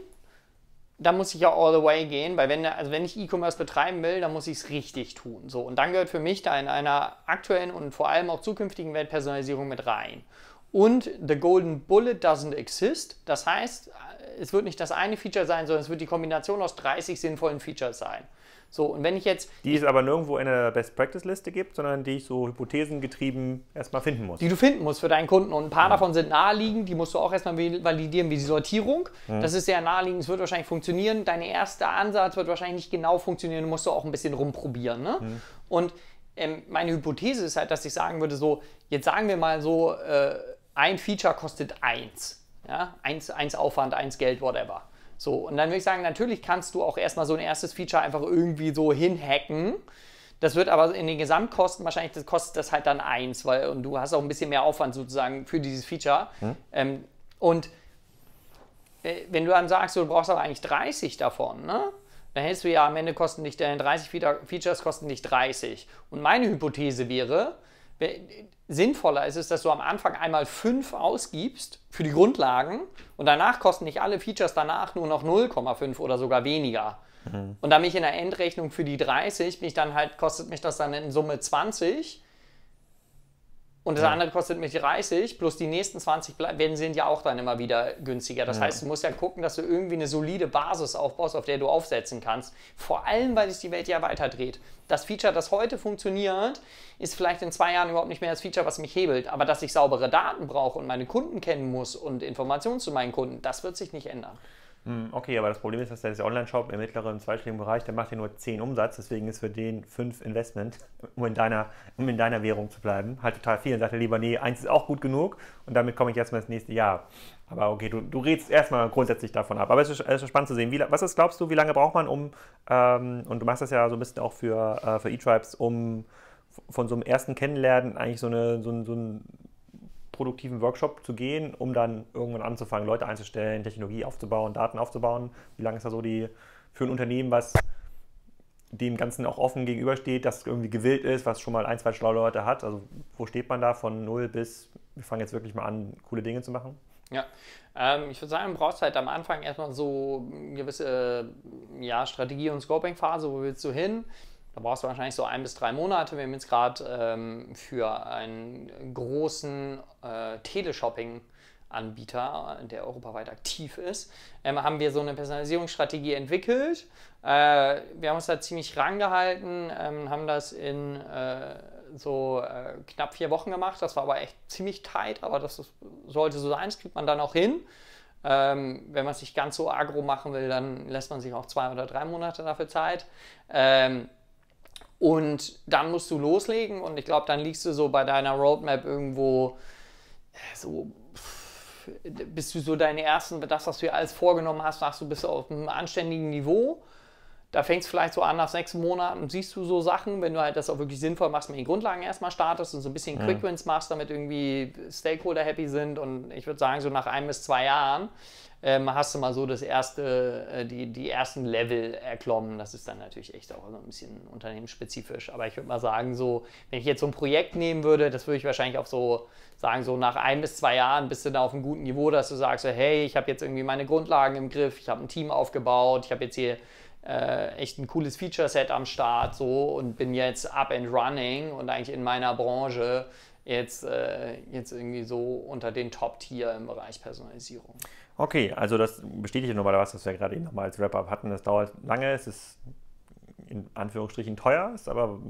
dann muss ich ja all the way gehen, weil wenn, also wenn ich E-Commerce betreiben will, dann muss ich es richtig tun. So, und dann gehört für mich da in einer aktuellen und vor allem auch zukünftigen Weltpersonalisierung mit rein. Und the golden bullet doesn't exist. Das heißt, äh, es wird nicht das eine Feature sein, sondern es wird die Kombination aus 30 sinnvollen Features sein. So, und wenn ich jetzt. Die es aber nirgendwo in der Best Practice Liste gibt, sondern die ich so hypothesengetrieben erstmal finden muss. Die du finden musst für deinen Kunden. Und ein paar ja. davon sind naheliegend, die musst du auch erstmal validieren, wie die Sortierung. Ja. Mhm. Das ist sehr naheliegend, es wird wahrscheinlich funktionieren. Dein erster Ansatz wird wahrscheinlich nicht genau funktionieren, du musst du auch ein bisschen rumprobieren. Ne? Ja. Mhm. Und ähm, meine Hypothese ist halt, dass ich sagen würde, so, jetzt sagen wir mal so, äh, ein Feature kostet eins. Ja? Eins, eins Aufwand, eins Geld, whatever. So, und dann würde ich sagen, natürlich kannst du auch erstmal so ein erstes Feature einfach irgendwie so hinhacken. Das wird aber in den Gesamtkosten wahrscheinlich, das kostet das halt dann eins, weil und du hast auch ein bisschen mehr Aufwand sozusagen für dieses Feature. Hm. Ähm, und äh, wenn du dann sagst, du brauchst aber eigentlich 30 davon, ne? dann hältst du ja am Ende kosten dich, deine 30 Features kosten dich 30. Und meine Hypothese wäre, sinnvoller ist es, dass du am Anfang einmal fünf ausgibst für die Grundlagen und danach kosten nicht alle Features danach nur noch 0,5 oder sogar weniger. Mhm. Und da mich in der Endrechnung für die 30 mich dann halt, kostet mich das dann in Summe 20 und das ja. andere kostet mich 30, plus die nächsten 20 werden sind ja auch dann immer wieder günstiger. Das ja. heißt, du musst ja gucken, dass du irgendwie eine solide Basis aufbaust, auf der du aufsetzen kannst. Vor allem, weil sich die Welt ja weiter dreht. Das Feature, das heute funktioniert, ist vielleicht in zwei Jahren überhaupt nicht mehr das Feature, was mich hebelt. Aber dass ich saubere Daten brauche und meine Kunden kennen muss und Informationen zu meinen Kunden, das wird sich nicht ändern. Hm, okay, aber das Problem ist, dass der Online-Shop im mittleren und zweistelligen Bereich, der macht ja nur 10 Umsatz, deswegen ist für den 5 Investment, um in deiner, um in deiner Währung zu bleiben, halt total viel. Dann sagt er lieber, nee, eins ist auch gut genug und damit komme ich erstmal ins nächste Jahr. Aber okay, du, du redest erstmal grundsätzlich davon ab. Aber es ist, es ist spannend zu sehen. Wie, was ist, glaubst du, wie lange braucht man, um, ähm, und du machst das ja so ein bisschen auch für, äh, für E-Tribes, um von so einem ersten Kennenlernen eigentlich so, eine, so, so ein produktiven Workshop zu gehen, um dann irgendwann anzufangen, Leute einzustellen, Technologie aufzubauen, Daten aufzubauen? Wie lange ist da so die für ein Unternehmen, was dem Ganzen auch offen gegenübersteht, das irgendwie gewillt ist, was schon mal ein, zwei schlaue Leute hat? Also wo steht man da von null bis, wir fangen jetzt wirklich mal an, coole Dinge zu machen? Ja, ähm, ich würde sagen, du brauchst halt am Anfang erstmal so eine gewisse ja, Strategie- und Scoping-Phase, wo willst du hin? Da brauchst du wahrscheinlich so ein bis drei Monate. Wir haben jetzt gerade ähm, für einen großen äh, Teleshopping. Anbieter, äh, der europaweit aktiv ist, ähm, haben wir so eine Personalisierungsstrategie entwickelt. Äh, wir haben uns da ziemlich rangehalten, ähm, haben das in äh, so äh, knapp vier Wochen gemacht. Das war aber echt ziemlich tight, aber das ist, sollte so sein, das kriegt man dann auch hin. Ähm, wenn man es nicht ganz so agro machen will, dann lässt man sich auch zwei oder drei Monate dafür Zeit. Ähm, und dann musst du loslegen und ich glaube, dann liegst du so bei deiner Roadmap irgendwo äh, so bist du so deine ersten, das, was du dir alles vorgenommen hast, sagst du, bist du auf einem anständigen Niveau. Da fängst du vielleicht so an nach sechs Monaten, siehst du so Sachen, wenn du halt das auch wirklich sinnvoll machst, mit den Grundlagen erstmal startest und so ein bisschen mhm. Quick Wins machst, damit irgendwie Stakeholder happy sind. Und ich würde sagen, so nach ein bis zwei Jahren ähm, hast du mal so das erste, äh, die, die ersten Level erklommen. Das ist dann natürlich echt auch so ein bisschen unternehmensspezifisch. Aber ich würde mal sagen, so, wenn ich jetzt so ein Projekt nehmen würde, das würde ich wahrscheinlich auch so sagen, so nach ein bis zwei Jahren bist du da auf einem guten Niveau, dass du sagst, so, hey, ich habe jetzt irgendwie meine Grundlagen im Griff, ich habe ein Team aufgebaut, ich habe jetzt hier äh, echt ein cooles Feature-Set am Start so und bin jetzt up and running und eigentlich in meiner Branche jetzt, äh, jetzt irgendwie so unter den Top-Tier im Bereich Personalisierung. Okay, also das bestätigt nur nochmal was, was wir gerade eben nochmal als Wrap-Up hatten. Das dauert lange, es ist in Anführungsstrichen teuer, ist aber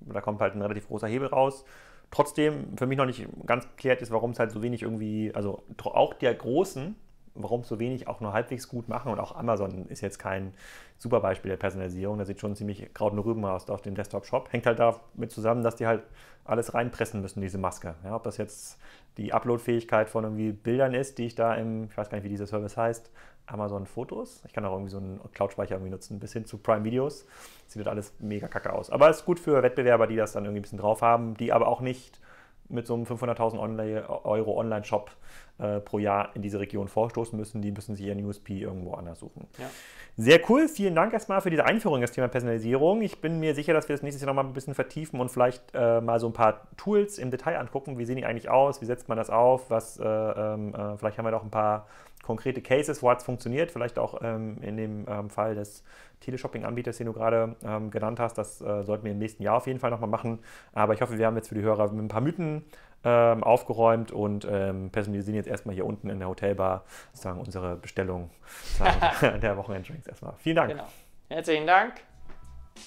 da kommt halt ein relativ großer Hebel raus. Trotzdem, für mich noch nicht ganz geklärt ist, warum es halt so wenig irgendwie, also auch der Großen, warum es so wenig auch nur halbwegs gut machen. Und auch Amazon ist jetzt kein super Beispiel der Personalisierung. Da sieht schon ziemlich Kraut und Rüben aus auf dem Desktop-Shop. Hängt halt damit zusammen, dass die halt alles reinpressen müssen, diese Maske. Ja, ob das jetzt die Uploadfähigkeit von irgendwie Bildern ist, die ich da im, ich weiß gar nicht, wie dieser Service heißt, Amazon Fotos. Ich kann auch irgendwie so einen Cloud-Speicher irgendwie nutzen, bis hin zu Prime Videos. Sieht halt alles mega kacke aus. Aber ist gut für Wettbewerber, die das dann irgendwie ein bisschen drauf haben, die aber auch nicht mit so einem 500.000 Euro Online-Shop äh, pro Jahr in diese Region vorstoßen müssen. Die müssen sich ihren USP irgendwo anders suchen. Ja. Sehr cool. Vielen Dank erstmal für diese Einführung in das Thema Personalisierung. Ich bin mir sicher, dass wir das nächstes Jahr nochmal ein bisschen vertiefen und vielleicht äh, mal so ein paar Tools im Detail angucken. Wie sehen die eigentlich aus? Wie setzt man das auf? Was, äh, ähm, äh vielleicht haben wir noch ein paar konkrete Cases, wo es funktioniert, vielleicht auch ähm, in dem ähm, Fall des Teleshopping-Anbieters, den du gerade ähm, genannt hast. Das äh, sollten wir im nächsten Jahr auf jeden Fall nochmal machen. Aber ich hoffe, wir haben jetzt für die Hörer ein paar Mythen ähm, aufgeräumt und ähm, personalisieren jetzt erstmal hier unten in der Hotelbar sozusagen unsere Bestellung sozusagen der Wochenenddrinks erstmal. Vielen Dank. Genau. Herzlichen Dank.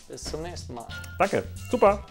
Bis zum nächsten Mal. Danke. Super.